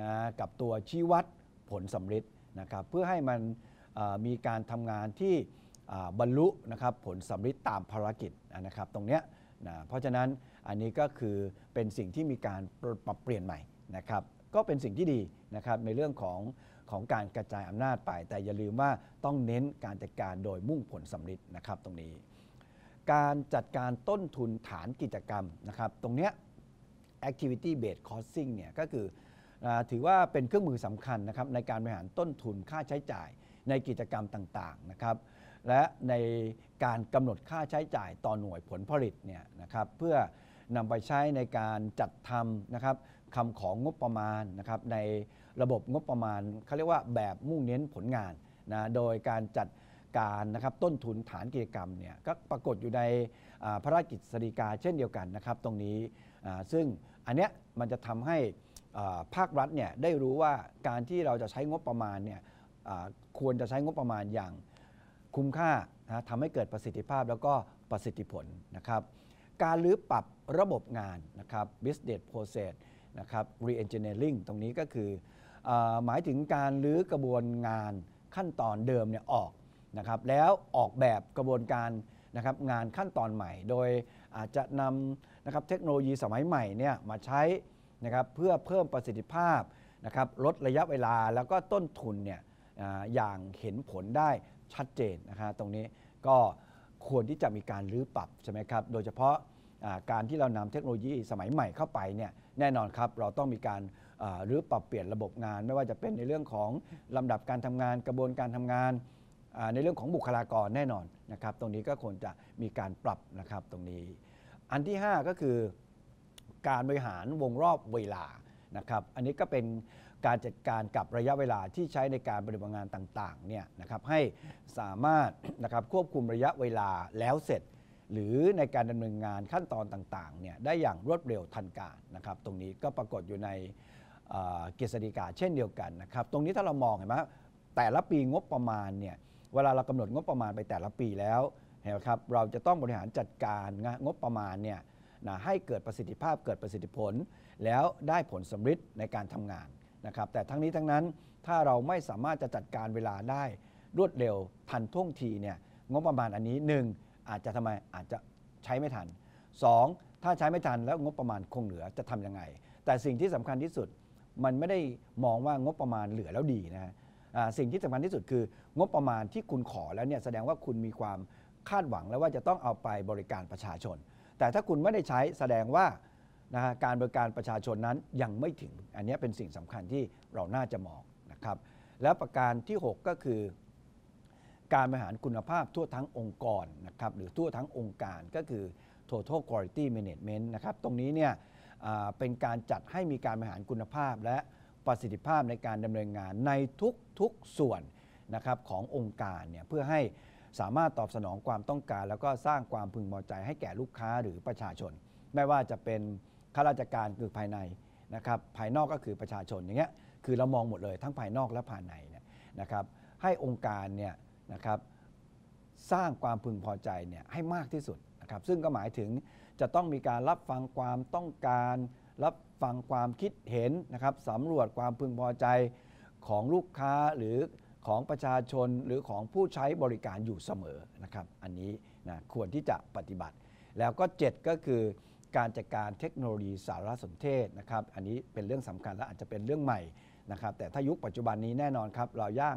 นะกับตัวชี้วัดผลสำธิ์นะครับเพื่อให้มันมีการทำงานที่บรรลุนะครับผลสำธิ์ตามภารกิจนะครับตรงเนี้ยนะเพราะฉะนั้นอันนี้ก็คือเป็นสิ่งที่มีการปรับเปลี่ยนใหม่นะครับก็เป็นสิ่งที่ดีนะครับในเรื่องของของการกระจายอำนาจไป แต่อย่าลืมว่าต้องเน้นการจัดการโดยมุ่งผลสำลิดนะครับตรงนี้ การจัดการต้นทุนฐานกิจกรรมนะครับ ตรงเนี้ย activity based costing เนี่ยก็คือถือว่าเป็นเครื่องมือสำคัญนะครับในการบริหารต้นทุนค่าใช้จ่ายในกิจกรรมต่างๆนะครับและในการกำหนดค่าใช้จ่ายต่อหน่วยผลผลิตเนี่ยนะครับเพื่อนำไปใช้ในการจัดทำนะครับคำของงบประมาณนะครับ ในระบบงบประมาณเขาเรียกว่าแบบมุ่งเน้นผลงานนะโดยการจัดการนะครับต้นทุนฐานกิจกรรมเนี่ยก็ปรากฏอยู่ในพระราชกิจสรีกาเช่นเดียวกันนะครับตรงนี้ซึ่งอันเนี้ยมันจะทำให้ภาครัฐเนี่ยได้รู้ว่าการที่เราจะใช้งบประมาณเนี่ยควรจะใช้งบประมาณอย่าง คุ้มค่านะทำให้เกิดประสิทธิภาพแล้วก็ประสิทธิผลนะครับการรื้อปรับระบบงานนะครับ business process นะครับ reengineering ตรงนี้ก็คืออหมายถึงการรื้อกระบวนงานขั้นตอนเดิมเนี่ยออกนะครับแล้วออกแบบกระบวนการนะครับงานขั้นตอนใหม่โดยอาจจะนำนะครับเทคโนโลยีสมัยใหม่เนี่ยมาใช้นะครับเพื่อเพิ่มประสิทธิภาพนะครับ ลดระยะเวลาแล้วก็ต้นทุนเนี่ยอย่างเห็นผลได้ชัดเจนนะับตรงนี้ก็ควรที่จะมีการรื้อปรับใช่ไหมครับ โดยเฉพาะการที่เรานำเทคโนโลยีสมัยใหม่เข้าไปเนี่ย แน่นอนครับเราต้องมีการหรือปรับเปลี่ยนระบบงาน ไม่ว่าจะเป็นในเรื่องของลำดับการทำงานกระบวนการทำงานในเรื่องของบุคลากรแน่นอนนะครับ ตรงนี้ก็ควรจะมีการปรับนะครับตรงนี้ อันที่ 5 ก็คือ การบริหารวงรอบเวลานะครับ อันนี้ก็เป็นการจัดการกับระยะเวลาที่ใช้ในการปฏิบัติงานต่างๆเนี่ยนะครับให้สามารถนะครับควบคุมระยะเวลาแล้วเสร็จ หรือในการดำเนินงานขั้นตอนต่างๆเนี่ยได้อย่างรวดเร็วทันการนะครับตรงนี้ก็ปรากฏอยู่ในเกษฎีกาเช่นเดียวกันนะครับตรงนี้ถ้าเรามองเห็นไหมแต่ละปีงบประมาณเนี่ยเวลาเรากำหนดงบประมาณไปแต่ละปีแล้วเห็นไหมครับเราจะต้องบริหารจัดการงบประมาณเนี่ยนะให้เกิดประสิทธิภาพเกิดประสิทธิผล แล้วได้ผลสมฤทธิ์ในการทำงานนะครับแต่ทั้งนี้ทั้งนั้นถ้าเราไม่สามารถจะจัดการเวลาได้รวดเร็วทันท่วงทีเนี่ยงบประมาณอันนี้1อาจจะทำไมอาจจะใช้ไม่ทัน 2. ถ้าใช้ไม่ทันแล้วงบประมาณคงเหลือจะทํำยังไง แต่สิ่งที่สำคัญที่สุดมันไม่ได้มองว่างบประมาณเหลือแล้วดีนะฮะสิ่งที่สำคัญที่สุดคือ งบประมาณที่คุณขอแล้วเนี่ยแสดงว่าคุณมีความคาดหวังแล้วว่าจะต้องเอาไปบริการประชาชน แต่ถ้าคุณไม่ได้ใช้แสดงว่านะฮะการบริการประชาชนนั้นยังไม่ถึง อันนี้เป็นสิ่งสำคัญที่เราน่าจะมองนะครับ แล้วประการที่ 6 ก็คือ การบริหารคุณภาพทั่วทั้งองค์กรนะครับหรือทั่วทั้งองค์การก็คือ total quality management นะครับตรงนี้เนี่ยเป็นการจัดให้มีการบริหารคุณภาพและประสิทธิภาพในการดำเนินงานในทุกทุกส่วนนะครับขององค์การเนี่ยเพื่อให้สามารถตอบสนองความต้องการ แล้วก็สร้างความพึงพอใจ ให้แก่ลูกค้าหรือประชาชน ไม่ว่าจะเป็นข้าราชการคือภายในนะครับภายนอกก็คือประชาชนอย่างเงี้ยคือเรามองหมดเลยทั้งภายนอกและภายในเนี่ยนะครับให้องค์การเนี่ยนะครับสร้างความพึงพอใจเนี่ยให้มากที่สุดนะครับซึ่งก็หมายถึงจะต้องมีการรับฟังความต้องการ รับฟังความคิดเห็นนะครับสำรวจความพึงพอใจของลูกค้าหรือของประชาชนหรือของผู้ใช้บริการอยู่เสมอนะครับอันนี้นะควรที่จะปฏิบัติ แล้วก็ 7 ก็คือการจัดการเทคโนโลยีสารสนเทศนะครับ อันนี้เป็นเรื่องสำคัญและอาจจะเป็นเรื่องใหม่นะครับ แต่ถ้ายุคปัจจุบันนี้แน่นอนครับเราย่าง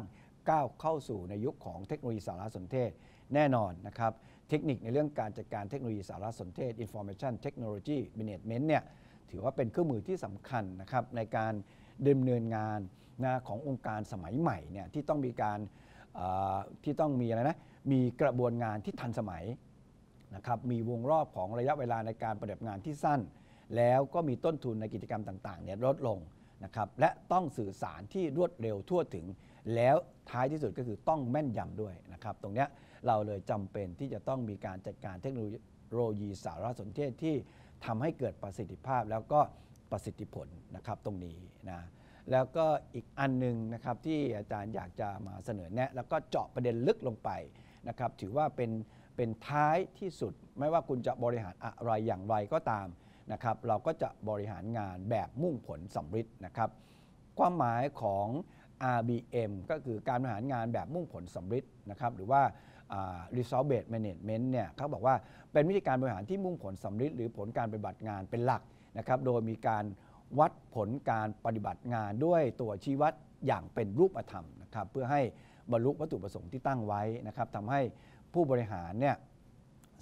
ก้าวเข้าสู่ในยุคของเทคโนโลยีสารสนเทศ แน่นอนนะครับ เทคนิคในเรื่องการจัดการเทคโนโลยีสารสนเทศ Information Technology Management เนี่ยถือว่าเป็นเครื่องมือที่สำคัญนะครับในการดำเนินงานนะขององค์การสมัยใหม่เนี่ยที่ต้องมีการที่ต้องมีอะไรนะมีกระบวนงานที่ทันสมัยนะครับมีวงรอบของระยะเวลาในการปฏิบัติงานที่สั้น แล้วก็มีต้นทุนในกิจกรรมต่างๆเนี่ยลดลงนะครับและต้องสื่อสารที่รวดเร็วทั่วถึง แล้วท้ายที่สุดก็คือต้องแม่นยำด้วยนะครับตรงนี้เราเลยจำเป็นที่จะต้องมีการจัดการเทคโนโลยีสารสนเทศที่ทำให้เกิดประสิทธิภาพแล้วก็ประสิทธิผลนะครับตรงนี้นะแล้วก็อีกอันนึงนะครับที่อาจารย์อยากจะมาเสนอแนะแล้วก็เจาะประเด็นลึกลงไปนะครับถือว่าเป็นเป็นท้ายที่สุดไม่ว่าคุณจะบริหารอะไรอย่างไรก็ตามนะครับ เราก็จะบริหารงานแบบมุ่งผลสำฤทธิ์นะครับ ความหมายของ RBM ก็คือการบริหารงานแบบมุ่งผลสำฤทธิ์นะครับหรือว่า resource based management เนี่ยเขาบอกว่าเป็นวิธีการบริหารที่มุ่งผลสำฤทธิ์หรือผลการปฏิบัติงานเป็นหลักนะครับ โดยมีการวัดผลการปฏิบัติงานด้วยตัวชี้วัดอย่างเป็นรูปธรรมนะครับ เพื่อให้บรรลุวัตถุประสงค์ที่ตั้งไว้นะครับทำให้ผู้บริหารเนี่ย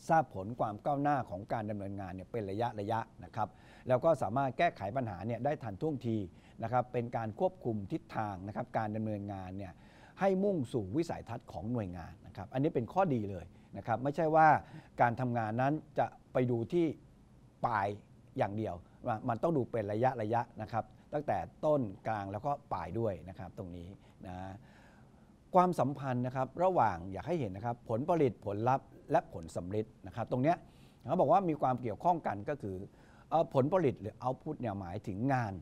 ทราบผลความก้าวหน้าของการดำเนินงานเนี่ยเป็นระยะระยะนะครับแล้วก็สามารถแก้ไขปัญหาเนี่ยได้ทันท่วงทีนะครับเป็นการควบคุมทิศทางนะครับ การดำเนินงานเนี่ยให้มุ่งสู่วิสัยทัศน์ของหน่วยงานนะครับ อันนี้เป็นข้อดีเลยนะครับ ไม่ใช่ว่าการทำงานนั้นจะไปดูที่ปลายอย่างเดียวมันต้องดูเป็นระยะระยะนะครับ ตั้งแต่ต้นกลางแล้วก็ปลายด้วยนะครับตรงนี้นะความสัมพันธ์นะครับระหว่างอยากให้เห็นนะครับผลผลิตผลลัพธ์ และผลสำลิดนะครับ ตรงนี้เขาบอกว่ามีความเกี่ยวข้องกันก็คือผลผลิตหรือเอาพุทเนี่ยหมายถึงงาน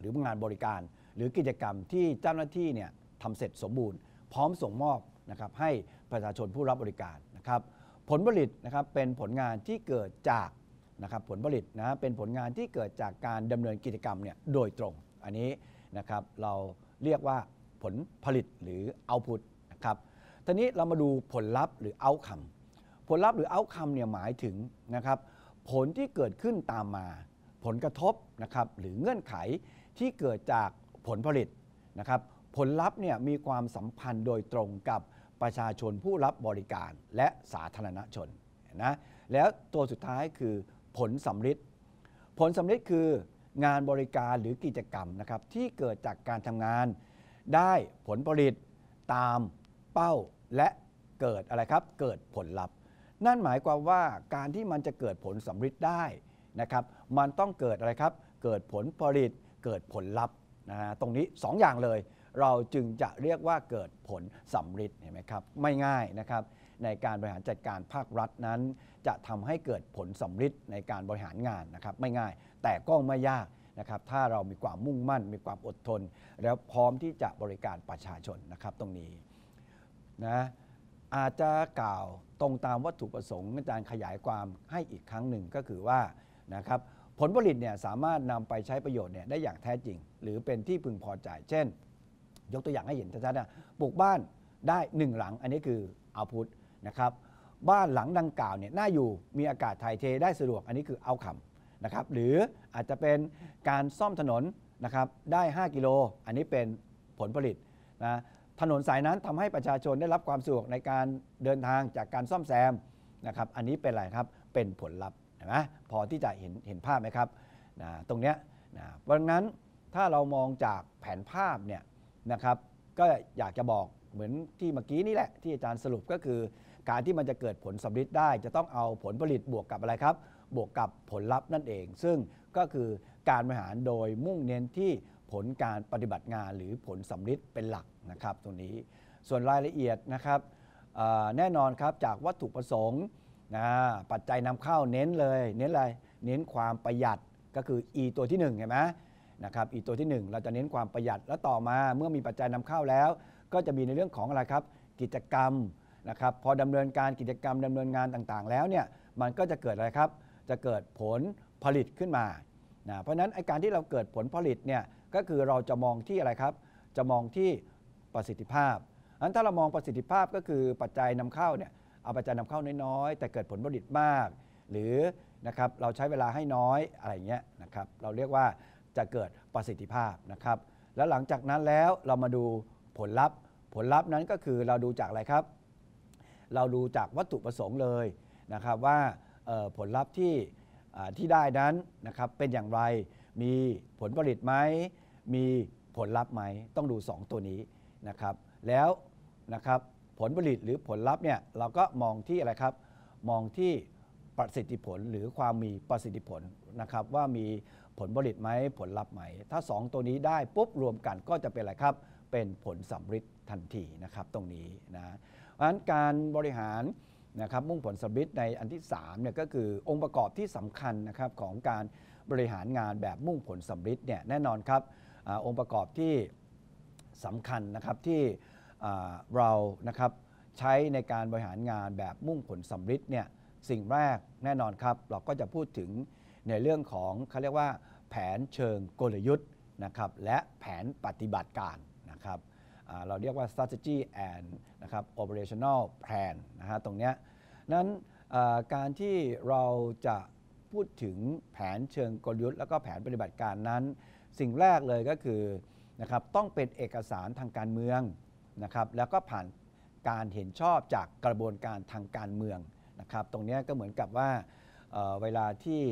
หรืองานบริการ หรือกิจกรรมที่เจ้าหน้าที่เนี่ยทำเสร็จสมบูรณ์พร้อมส่งมอบนะครับให้ประชาชนผู้รับบริการนะครับ ผลผลิตนะครับเป็นผลงานที่เกิดจากนะครับผลผลิตนะเป็นผลงานที่เกิดจากการดำเนินกิจกรรมเนี่ยโดยตรงอันนี้นะครับเราเรียกว่าผลผลิตหรือเอาพุตนะครับทีนี้เรามาดูผลลัพธ์หรือเอาคัมผลลัพธ์หรือเอาคัมเนี่ยหมายถึงนะครับ ผลที่เกิดขึ้นตามมา ผลกระทบนะครับ หรือเงื่อนไขที่เกิดจากผลผลิตนะครับ ผลลัพธ์เนี่ยมีความสัมพันธ์โดยตรงกับประชาชนผู้รับบริการและสาธารณชนนะ แล้วตัวสุดท้ายคือผลสำลิดผลสำลิดคืองานบริการหรือกิจกรรมนะครับที่เกิดจากการทำงานได้ผลผลิตตามเป้าและเกิดอะไรครับเกิดผลลัพธ์ นั่นหมายความว่าการที่มันจะเกิดผลสำริจได้นะครับมันต้องเกิดอะไรครับเกิดผลผลิต เกิดผลลัพธ์นะฮะตรงนี้2ออย่างเลย เราจึงจะเรียกว่าเกิดผลสำริจเห็นไหมครับไม่ง่ายนะครับในการบริหารจัดการภาครัฐนั้น จะทำให้เกิดผลสำริจในการบริหารงานนะครับไม่ง่าย แต่ก็ไม่ยากะครับถ้าเรามีความมุ่งมั่น มีความอดทน แล้วพร้อมที่จะบริการประชาชนนะครับตรงนี้นะอาจจะกล่าวตรงตามวัตถุประสงค์อาจารย์ขยายความให้อีกครั้งหนึ่งก็คือว่านะครับผลผลิตเนี่ยสามารถนำไปใช้ประโยชน์เนี่ยได้อย่างแท้จริง หรือเป็นที่พึงพอใจเช่นยกตัวอย่างให้เห็นชัดๆนะปลูกบ้านได้หนึ่งหลังอันนี้คือเอาพุทธนะครับบ้านหลังดังกล่าวเนี่ยน่าอยู่มีอากาศถ่ายเท ได้สะดวกอันนี้คือเอาคำนะครับ หรืออาจจะเป็นการซ่อมถนนนะครับ ได้ 5กิโล อันนี้เป็นผลผลิตนะ ถนนสายนั้นทำให้ประชาชนได้รับความสะดวกในการเดินทางจากการซ่อมแซมนะครับ อันนี้เป็นอะไรครับ เป็นผลลัพธ์เห็นไหมพอที่จะเห็นเห็นภาพไหมครับนะตรงเนี้ยนะเัรนั้นถ้าเรามองจากแผนภาพเนี่ยนะครับ ก็อยากจะบอกเหมือนที่เมื่อกี้นี่แหละที่อาจารย์สรุปก็คือ การที่มันจะเกิดผลสำลิดได้จะต้องเอาผลผลิตบวกกับอะไรครับบวกกับผลลัพธ์นั่นเอง ซึ่งก็คือการบริหารโดยมุ่งเน้นที่ผลการปฏิบัติงานหรือผลสำลิดเป็นหลักนะครับ ตรงนี้ ส่วนรายละเอียดนะครับแน่นอนครับจากวัตถุประสงค์นะปัจจัยนำเข้าเน้นเลยเน้นอะไรเน้นความประหยัดก็คือ E ตัวที่1เห็นไหมนะครับ E ตัวที่ 1 เราจะเน้นความประหยัดแล้วต่อมา เมื่อมีปัจจัยนำเข้าแล้ว ก็จะมีในเรื่องของอะไรครับ กิจกรรมนะครับพอดำเนินการกิจกรรมดำเนินงานต่างๆ แล้วเนี่ยมันก็จะเกิดอะไรครับจะเกิดผลผลิตขึ้นมานะเพราะนั้นไอการที่เราเกิดผลผลิตเนี่ยก็คือเราจะมองที่อะไรครับ จะมองที่ประสิทธิภาพอันถ้าเรามองประสิทธิภาพก็คือปัจจัยนำเข้าเนี่ยเอาปัจจัยนำเข้า น้อย ๆ แต่เกิดผลผลิตมาก หรือนะครับเราใช้เวลาให้น้อยอะไรเงี้ยนะครับเราเรียกว่าจะเกิดประสิทธิภาพนะครับ แล้วหลังจากนั้นแล้วเรามาดูผลลัพธ์ ผลลัพธ์นั้นก็คือเราดูจากอะไรครับ เราดูจากวัตถุประสงค์เลยนะครับว่าผลลัพธ์ที่ที่ได้นั้นนะครับเป็นอย่างไรมีผลผลิตไหมมีผลลัพธ์ไหมต้องดู 2 ตัวนี้นะครับแล้วนะครับผลผลิตหรือผลลัพธ์เนี่ยเราก็มองที่อะไรครับ มองที่ประสิทธิผลหรือความมีประสิทธิผลนะครับว่ามีผลผลิตไหม ผลลัพธ์ไหมถ้า 2 ตัวนี้ได้ปุ๊บรวมกันก็จะเป็นอะไรครับ เป็นผลสัมฤทธิ์ทันทีนะครับตรงนี้นะเพราะฉะนั้นการบริหารนะครับมุ่งผลสำลิดในอันที่3เนี่ยก็คือองค์ประกอบที่สำคัญนะครับของการบริหารงานแบบมุ่งผลสำลิดเนี่ยแน่นอนครับอองค์ประกอบที่สำคัญนะครับที่เรานะครับใช้ในการบริหารงานแบบมุ่งผลสำลิดเนี่ยสิ่งแรกแน่นอนครับเราก็จะพูดถึงในเรื่องของเขาเรียกว่าแผนเชิงกลยุทธ์นะครับ และแผนปฏิบัติการนะครับเราเรียกว่า strategy and นะครับ operational plan นะฮะตรงนี้ นั้นการที่เราจะพูดถึงแผนเชิงกลยุทธ์แล้วก็แผนปฏิบัติการนั้น สิ่งแรกเลยก็คือนะครับต้องเป็นเอกสารทางการเมืองนะครับแล้วก็ผ่านการเห็นชอบจากกระบวนการทางการเมืองนะครับตรงนี้ก็เหมือนกับว่าเวลาที่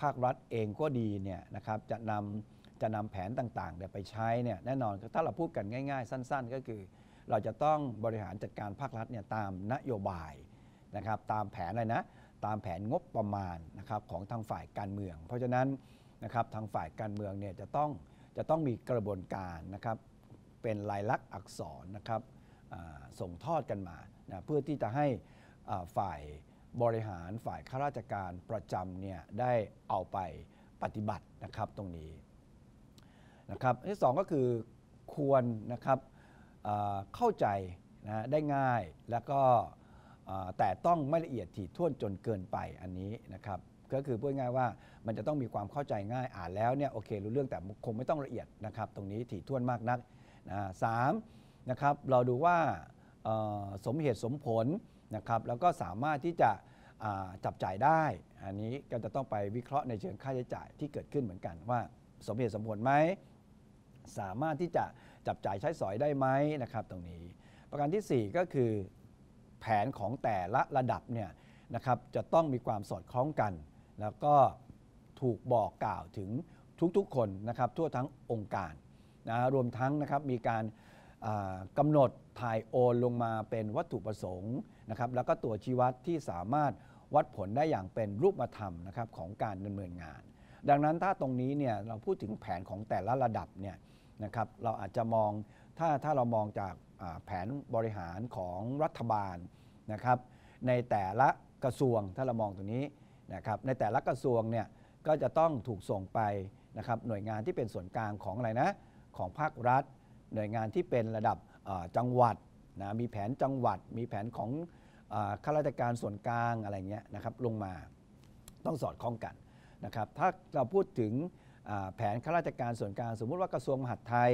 ภาครัฐเองก็ดีเนี่ยนะครับจะนำจะนำแผนต่างๆไปใช้เนี่ยแน่นอนถ้าเราพูดกันง่ายๆ สั้นๆ ก็คือ เราจะต้องบริหารจัดการภาครัฐเนี่ยตามนโยบายนะครับตามแผนอะไรนะตามแผนงบประมาณนะครับของทางฝ่ายการเมือง เพราะฉะนั้นนะครับทางฝ่ายการเมืองเนี่ยจะต้องจะต้องมีกระบวนการนะครับเป็นลายลักษณ์อักษรนะครับส่งทอดกันมานะเพื่อที่จะให้ฝ่ายบริหารฝ่ายข้าราชการประจำเนี่ยได้เอาไปปฏิบัตินะครับตรงนี้นะครับที่สองก็คือควรนะครับเข้าใจนะได้ง่ายแล้วก็แต่ต้องไม่ละเอียดถี่ถ้วนจนเกินไปอันนี้นะครับก็คือพูดง่ายว่ามันจะต้องมีความเข้าใจง่ายอ่านแล้วเนี่ยโอเครู้เรื่องแต่คงไม่ต้องละเอียดนะครับตรงนี้ถี่ถ้วนมากนักนะสามนะครับเราดูว่าสมเหตุสมผลนะครับแล้วก็สามารถที่จะจับจ่ายได้อันนี้ก็จะต้องไปวิเคราะห์ในเชิงค่าใช้จ่ายที่เกิดขึ้นเหมือนกันว่าสมเหตุสมผลไหมสามารถที่จะจับจ่ายใช้สอยได้ไหมนะครับตรงนี้ ประการที่ 4 ก็คือแผนของแต่ละระดับเนี่ยนะครับจะต้องมีความสอดคล้องกัน แล้วก็ถูกบอกกล่าวถึงทุกๆคนนะครับทั่วทั้งองค์การนะรวมทั้งนะครับมีการกำหนดถ่ายโอนลงมาเป็นวัตถุประสงค์นะครับแล้วก็ตัวชี้วัดที่สามารถวัดผลได้อย่างเป็นรูปธรรมนะครับของการดำเนินงาน ดังนั้นถ้าตรงนี้เนี่ยเราพูดถึงแผนของแต่ละระดับเนี่ยนะครับเราอาจจะมอง ถ้าถ้าเรามองจากแผนบริหารของรัฐบาลนะครับในแต่ละกระทรวงถ้าเรามองตรงนี้นะครับในแต่ละกระทรวงเนี่ยก็จะต้องถูกส่งไปนะครับหน่วยงานที่เป็นส่วนกลางของอะไรนะของภาครัฐ หน่วยงานที่เป็นระดับจังหวัดนะมีแผนจังหวัด มีแผนของข้าราชการส่วนกลางอะไรเงี้ยนะครับลงมาต้องสอดคล้องกันนะครับถ้าเราพูดถึงแผนข้าราชการส่วนกลางสมมุติว่ากระทรวงมหาดไทย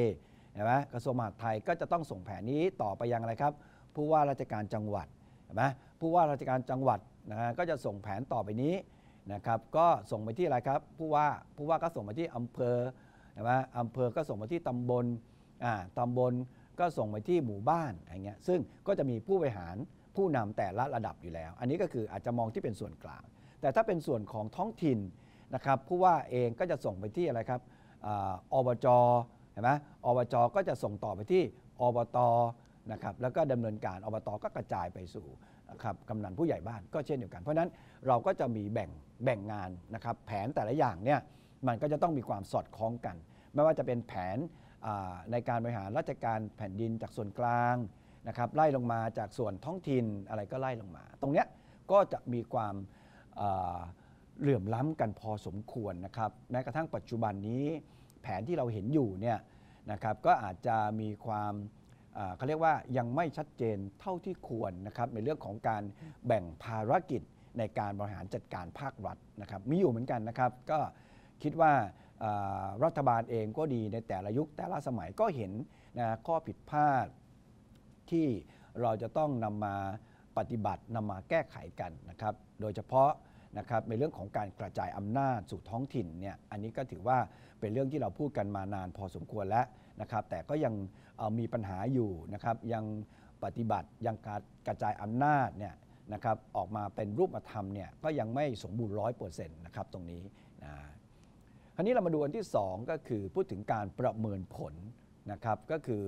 ใช่ไหมกระทรวงมหาดไทยก็จะต้องส่งแผนนี้ต่อไปยังอะไรครับ ผู้ว่าราชการจังหวัดใช่ไหมผู้ว่าราชการจังหวัดนะฮะก็จะส่งแผนต่อไปนี้นะครับก็ส่งไปที่อะไรครับผู้ว่าผู้ว่าก็ส่งไปที่อำเภอใช่ไหมอำเภอก็ส่งไปที่ตำบลอ่าตำบลก็ส่งไปที่หมู่บ้านอะไรเงี้ยซึ่งก็จะมีผู้บริหารผู้นำแต่ละระดับอยู่แล้ว อันนี้ก็คืออาจจะมองที่เป็นส่วนกลางแต่ถ้าเป็นส่วนของท้องถิ่นนะครับผู้ว่าเองก็จะส่งไปที่อะไรครับอบจเห็นไหมอบจก็จะส่งต่อไปที่อบตนะครับแล้วก็ดำเนินการอบตก็กระจายไปสู่นะครับกำนันผู้ใหญ่บ้านก็เช่นเดียวกัน เพราะนั้นเราก็จะมีแบ่งแบ่งงานนะครับแผนแต่ละอย่างเนี่ยมันก็จะต้องมีความสอดคล้องกัน ไม่ว่าจะเป็นแผนในการบริหารราชการแผ่นดินจากส่วนกลางนะครับไล่ลงมาจากส่วนท้องถิ่นอะไรก็ไล่ลงมา ตรงเนี้ยก็จะมีความเหลื่อมล้ำกันพอสมควรนะครับแม้กระทั่งปัจจุบันนี้แผนที่เราเห็นอยู่เนี่ยนะครับก็อาจจะมีความเขาเรียกว่ายังไม่ชัดเจนเท่าที่ควรนะครับในเรื่องของการแบ่งภารกิจในการบริหารจัดการภาครัฐนะครับมีอยู่เหมือนกันนะครับก็คิดว่ารัฐบาลเองก็ดีในแต่ละยุคแต่ละสมัยก็เห็นนะข้อผิดพลาด ที่เราจะต้องนำมาปฏิบัตินำมาแก้ไขกันนะครับโดยเฉพาะนะครับในเรื่องของการกระจายอำนาจสู่ท้องถิ่นเนี่ยอันนี้ก็ถือว่าเป็นเรื่องที่เราพูดกันมานานพอสมควรแล้วนะครับแต่ก็ยังมีปัญหาอยู่นะครับยังปฏิบัติยังการกระจายอำนาจเนี่ยนะครับออกมาเป็นรูปธรรมเนี่ยก็ยังไม่สมบูรณ์ร้อยเปอร์เซ็นต์นะครับตรงนี้นะคราวนี้เรามาดูอันที่ 2 ก็คือพูดถึงการประเมินผลนะครับก็คือ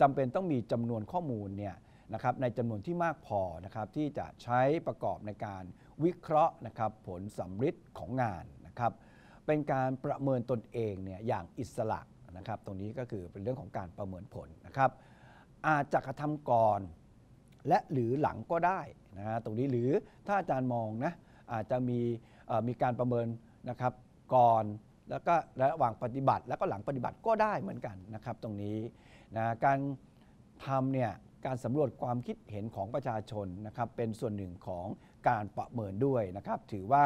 จำเป็นต้องมีจำนวนข้อมูลเนี่ยนะครับในจำนวนที่มากพอนะครับที่จะใช้ประกอบในการวิเคราะห์นะครับผลสำฤทธิ์ของงานนะครับเป็นการประเมินตนเองเนี่ยอย่างอิสระนะครับตรงนี้ก็คือเป็นเรื่องของการประเมินผลนะครับอาจจะกระทำก่อนและหรือหลังก็ได้นะตรงนี้หรือถ้าอาจารย์มองนะอาจจะมีมีการประเมินนะครับก่อนแล้วก็ระหว่างปฏิบัติ แล้วก็หลังปฏิบัติก็ได้เหมือนกันนะครับตรงนี้นะการทำเนี่ยการสำรวจความคิดเห็นของประชาชนนะครับเป็นส่วนหนึ่งของการประเมินด้วยนะครับ ถือว่า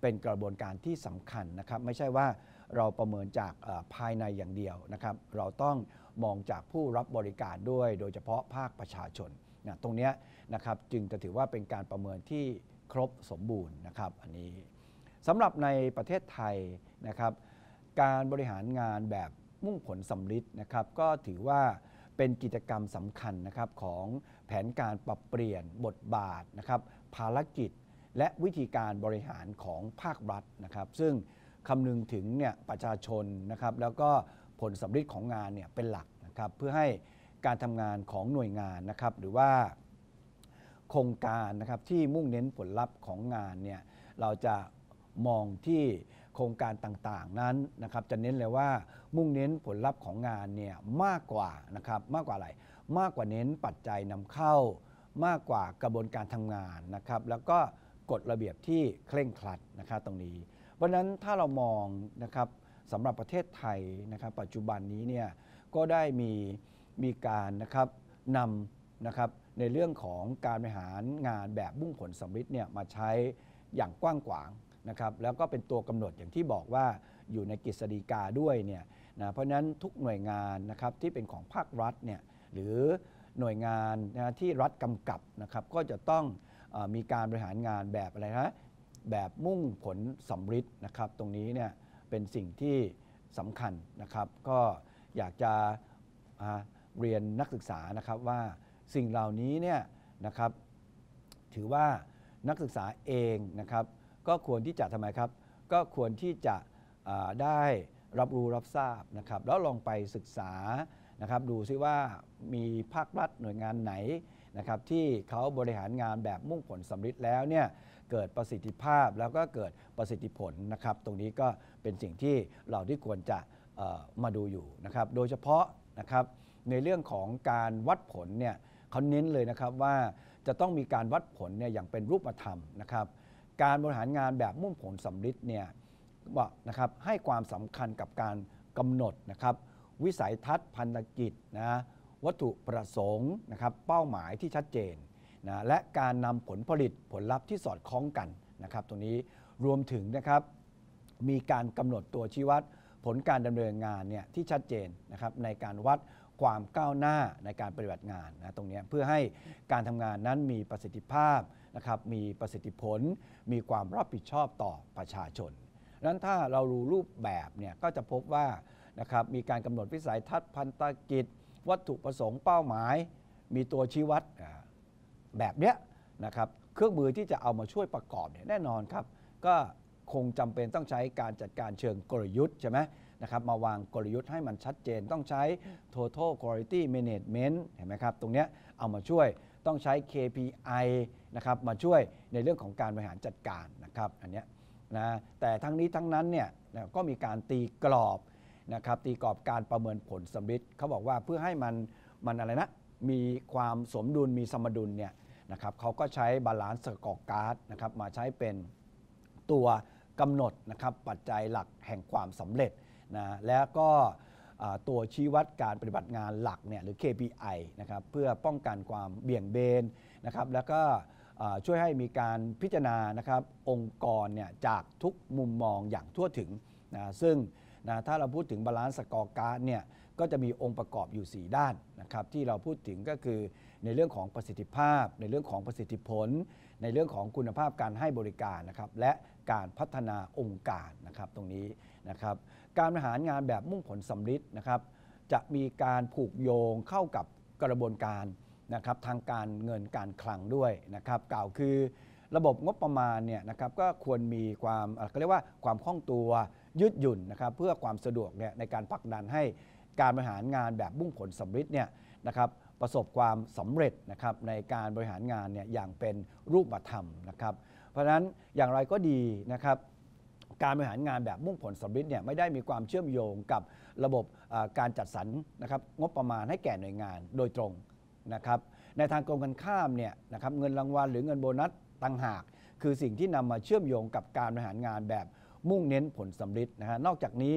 เป็นกระบวนการที่สำคัญนะครับ ไม่ใช่ว่าเราประเมินจากภายในอย่างเดียวนะครับ เราต้องมองจากผู้รับบริการด้วย โดยเฉพาะภาคประชาชนนะตรงนี้นะครับจึงจะถือว่าเป็นการประเมินที่ครบสมบูรณ์นะครับ อันนี้สำหรับในประเทศไทยนะครับ การบริหารงานแบบมุ่งผลสำลิดนะครับ ก็ถือว่าเป็นกิจกรรมสำคัญนะครับของแผนการปรับเปลี่ยนบทบาทนะครับภารกิจและวิธีการบริหารของภาครัฐนะครับ ซึ่งคำนึงถึงเนี่ยประชาชนนะครับแล้วก็ผลสำเร็จของงานเนี่ยเป็นหลักนะครับเพื่อให้การทำงานของหน่วยงานนะครับ หรือว่าโครงการนะครับที่มุ่งเน้นผลลัพธ์ของงานเนี่ยเราจะมองที่โครงการต่างๆนั้นนะครับจะเน้นเลยว่ามุ่งเน้นผลลัพธ์ของงานเนี่ยมากกว่านะครับมากกว่าอะไรมากกว่าเน้นปัจจัยนำเข้ามากกว่ากระบวนการทำงานนะครับแล้วก็กฎระเบียบที่เคร่งครัดนะครับตรงนี้ เพราะนั้นถ้าเรามองนะครับสำหรับประเทศไทยนะครับปัจจุบันนี้เนี่ยก็ได้มีมีการนะครับนำนะครับในเรื่องของการบริหารงานแบบมุ่งผลสำริดเนี่ยมาใช้อย่างกว้างขวางนะครับแล้วก็เป็นตัวกำหนดอย่างที่บอกว่าอยู่ในกฤษฎีกาด้วยเนี่ยนะเพราะฉะนั้นทุกหน่วยงานนะครับที่เป็นของภาครัฐเนี่ยหรือหน่วยงานนะที่รัฐกำกับนะครับ ก็จะต้องอมีการบริหารงานแบบอะไรนะแบบมุ่งผลสำริดนะครับ ตรงนี้เนี่ยเป็นสิ่งที่สำคัญนะครับ ก็อยากจะเรียนนักศึกษานะครับว่าสิ่งเหล่านี้เนี่ยนะครับถือว่านักศึกษาเองนะครับ ก็ควรที่จะทำไมครับ ก็ควรที่จะได้รับรู้รับทราบนะครับ แล้วลองไปศึกษานะครับดูซิว่ามีภาครัฐหน่วยงานไหนนะครับ ที่เขาบริหารงานแบบมุ่งผลสำลิดแล้วเนี่ยเกิดประสิทธิภาพแล้วก็เกิดประสิทธิผลนะครับ ตรงนี้ก็เป็นสิ่งที่เราที่ควรจะมาดูอยู่นะครับ โดยเฉพาะนะครับ ในเรื่องของการวัดผลเนี่ยเขาเน้นเลยนะครับว่าจะต้องมีการวัดผลเนี่ยอย่างเป็นรูปธรรมนะครับ การบริหารงานแบบมุ่งผลสำลิดเนี่ยบอกนะครับให้ความสำคัญกับการกำหนดนะครับวิสัยทัศน์พันธกิจนะวัตถุประสงค์นะครับเป้าหมายที่ชัดเจนนะและการนำผลผลิตผลลัพธ์ที่สอดคล้องกันนะครับ ตรงนี้รวมถึงนะครับมีการกำหนดตัวชี้วัดผลการดำเนินงานเนี่ยที่ชัดเจนนะครับในการวัดความก้าวหน้าในการปฏิบัติงานนะตรงนี้เพื่อให้การทำงานนั้นมีประสิทธิภาพนะครับมีประสิทธิผล มีความรับผิดชอบต่อประชาชนนั้นถ้าเรารู้รูปแบบเนี่ยก็จะพบว่านะครับ มีการกำหนดวิสัยทัศน์พันธกิจ วัตถุประสงค์เป้าหมาย มีตัวชี้วัดแบบเนี้ยนะครับ เครื่องมือที่จะเอามาช่วยประกอบเนี่ยแน่นอนครับ ก็คงจำเป็นต้องใช้การจัดการเชิงกลยุทธ์ใช่ไหมนะครับ มาวางกลยุทธ์ให้มันชัดเจนต้องใช้ total quality management เห็นไหมครับ ตรงเนี้ยเอามาช่วยต้องใช้ KPI นะครับมาช่วยในเรื่องของการบริหารจัดการนะครับอันเนี้ยนะ แต่ทั้งนี้ทั้งนั้นเนี่ย ก็มีการตีกรอบนะครับตีกรอบการประเมินผลสมลิดเขาบอกว่าเพื่อให้มันมันอะไรนะมีความสมดุลมีสมดุลเนี่ยนะครับเขาก็ใช้บาลานซ์สกอร์การ์ดนะครับมาใช้เป็นตัวกำหนดนะครับปัจจัยหลักแห่งความสำเร็จนะแล้วก็ตัวชี้วัดการปฏิบัติงานหลักเนี่ยหรือ KPI นะครับเพื่อป้องกันความเบี่ยงเบนนะครับแล้วก็ช่วยให้มีการพิจารณานะครับองค์กรเนี่ยจากทุกมุมมองอย่างทั่วถึงนะซึ่งนะถ้าเราพูดถึงบาลานซ์สกอร์การ์ดเนี่ยก็จะมีองค์ประกอบอยู่ 4 ด้านนะครับที่เราพูดถึงก็คือในเรื่องของประสิทธิภาพ ในเรื่องของประสิทธิผล ในเรื่องของคุณภาพการให้บริการนะครับและการพัฒนาองค์การนะครับตรงนี้นะครับการบริหารงานแบบมุ่งผลสำลิดนะครับจะมีการผูกโยงเข้ากับกระบวนการนะครับทางการเงินการคลังด้วยนะครับกล่าวคือระบบงบประมาณเนี่ยนะครับก็ควรมีความเขาเรียกว่าความคล่องตัวยืดหยุ่นนะครับเพื่อความสะดวกเนี่ยในการผลักดันให้การบริหารงานแบบมุ่งผลสำริดเนี่ยนะครับประสบความสำเร็จนะครับในการบริหารงานเนี่ยอย่างเป็นรูปธรรมนะครับเพราะฉะนั้นอย่างไรก็ดีนะครับการบริหารงานแบบมุ่งผลสำริดเนี่ยไม่ได้มีความเชื่อมโยงกับระบบการจัดสรรนะครับงบประมาณให้แก่หน่วยงานโดยตรงนะครับในทางตรงกันข้ามเนี่ยนะครับเงินรางวัลหรือเงินโบนัสต่างหาก คือสิ่งที่นำมาเชื่อมโยงกับการบริหารงานแบบมุ่งเน้นผลสำเร็จนะฮะนอกจากนี้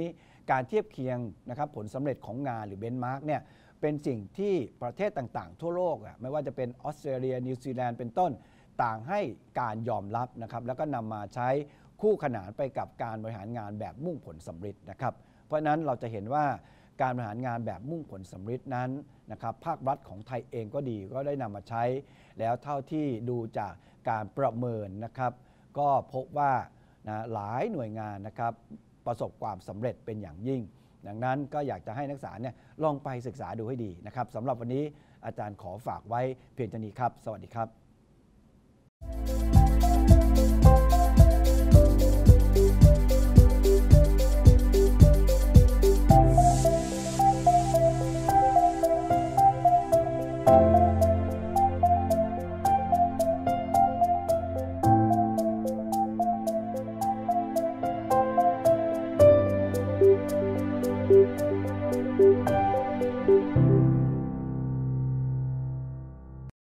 การเทียบเคียงนะครับผลสำเร็จของงานหรือเบนมาร์กเนี่ยเป็นสิ่งที่ประเทศต่างๆทั่วโลกอะไม่ว่าจะเป็นออสเตรเลียนิวซีแลนด์เป็นต้นต่างให้การยอมรับนะครับแล้วก็นำมาใช้คู่ขนานไปกับการบริหารงานแบบมุ่งผลสำเร็จนะครับ เพราะนั้นเราจะเห็นว่าการบริหารงานแบบมุ่งผลสำเร็จนั้นนะครับ ภาครัฐของไทยเองก็ดีก็ได้นำมาใช้ แล้วเท่าที่ดูจากการประเมินนะครับ ก็พบว่านะหลายหน่วยงานนะครับประสบความสำเร็จเป็นอย่างยิ่ง ดังนั้นก็อยากจะให้นักศึกษาเนี่ยลองไปศึกษาดูให้ดีนะครับสำหรับวันนี้อาจารย์ขอฝากไว้เพียงเท่านี้ครับ สวัสดีครับ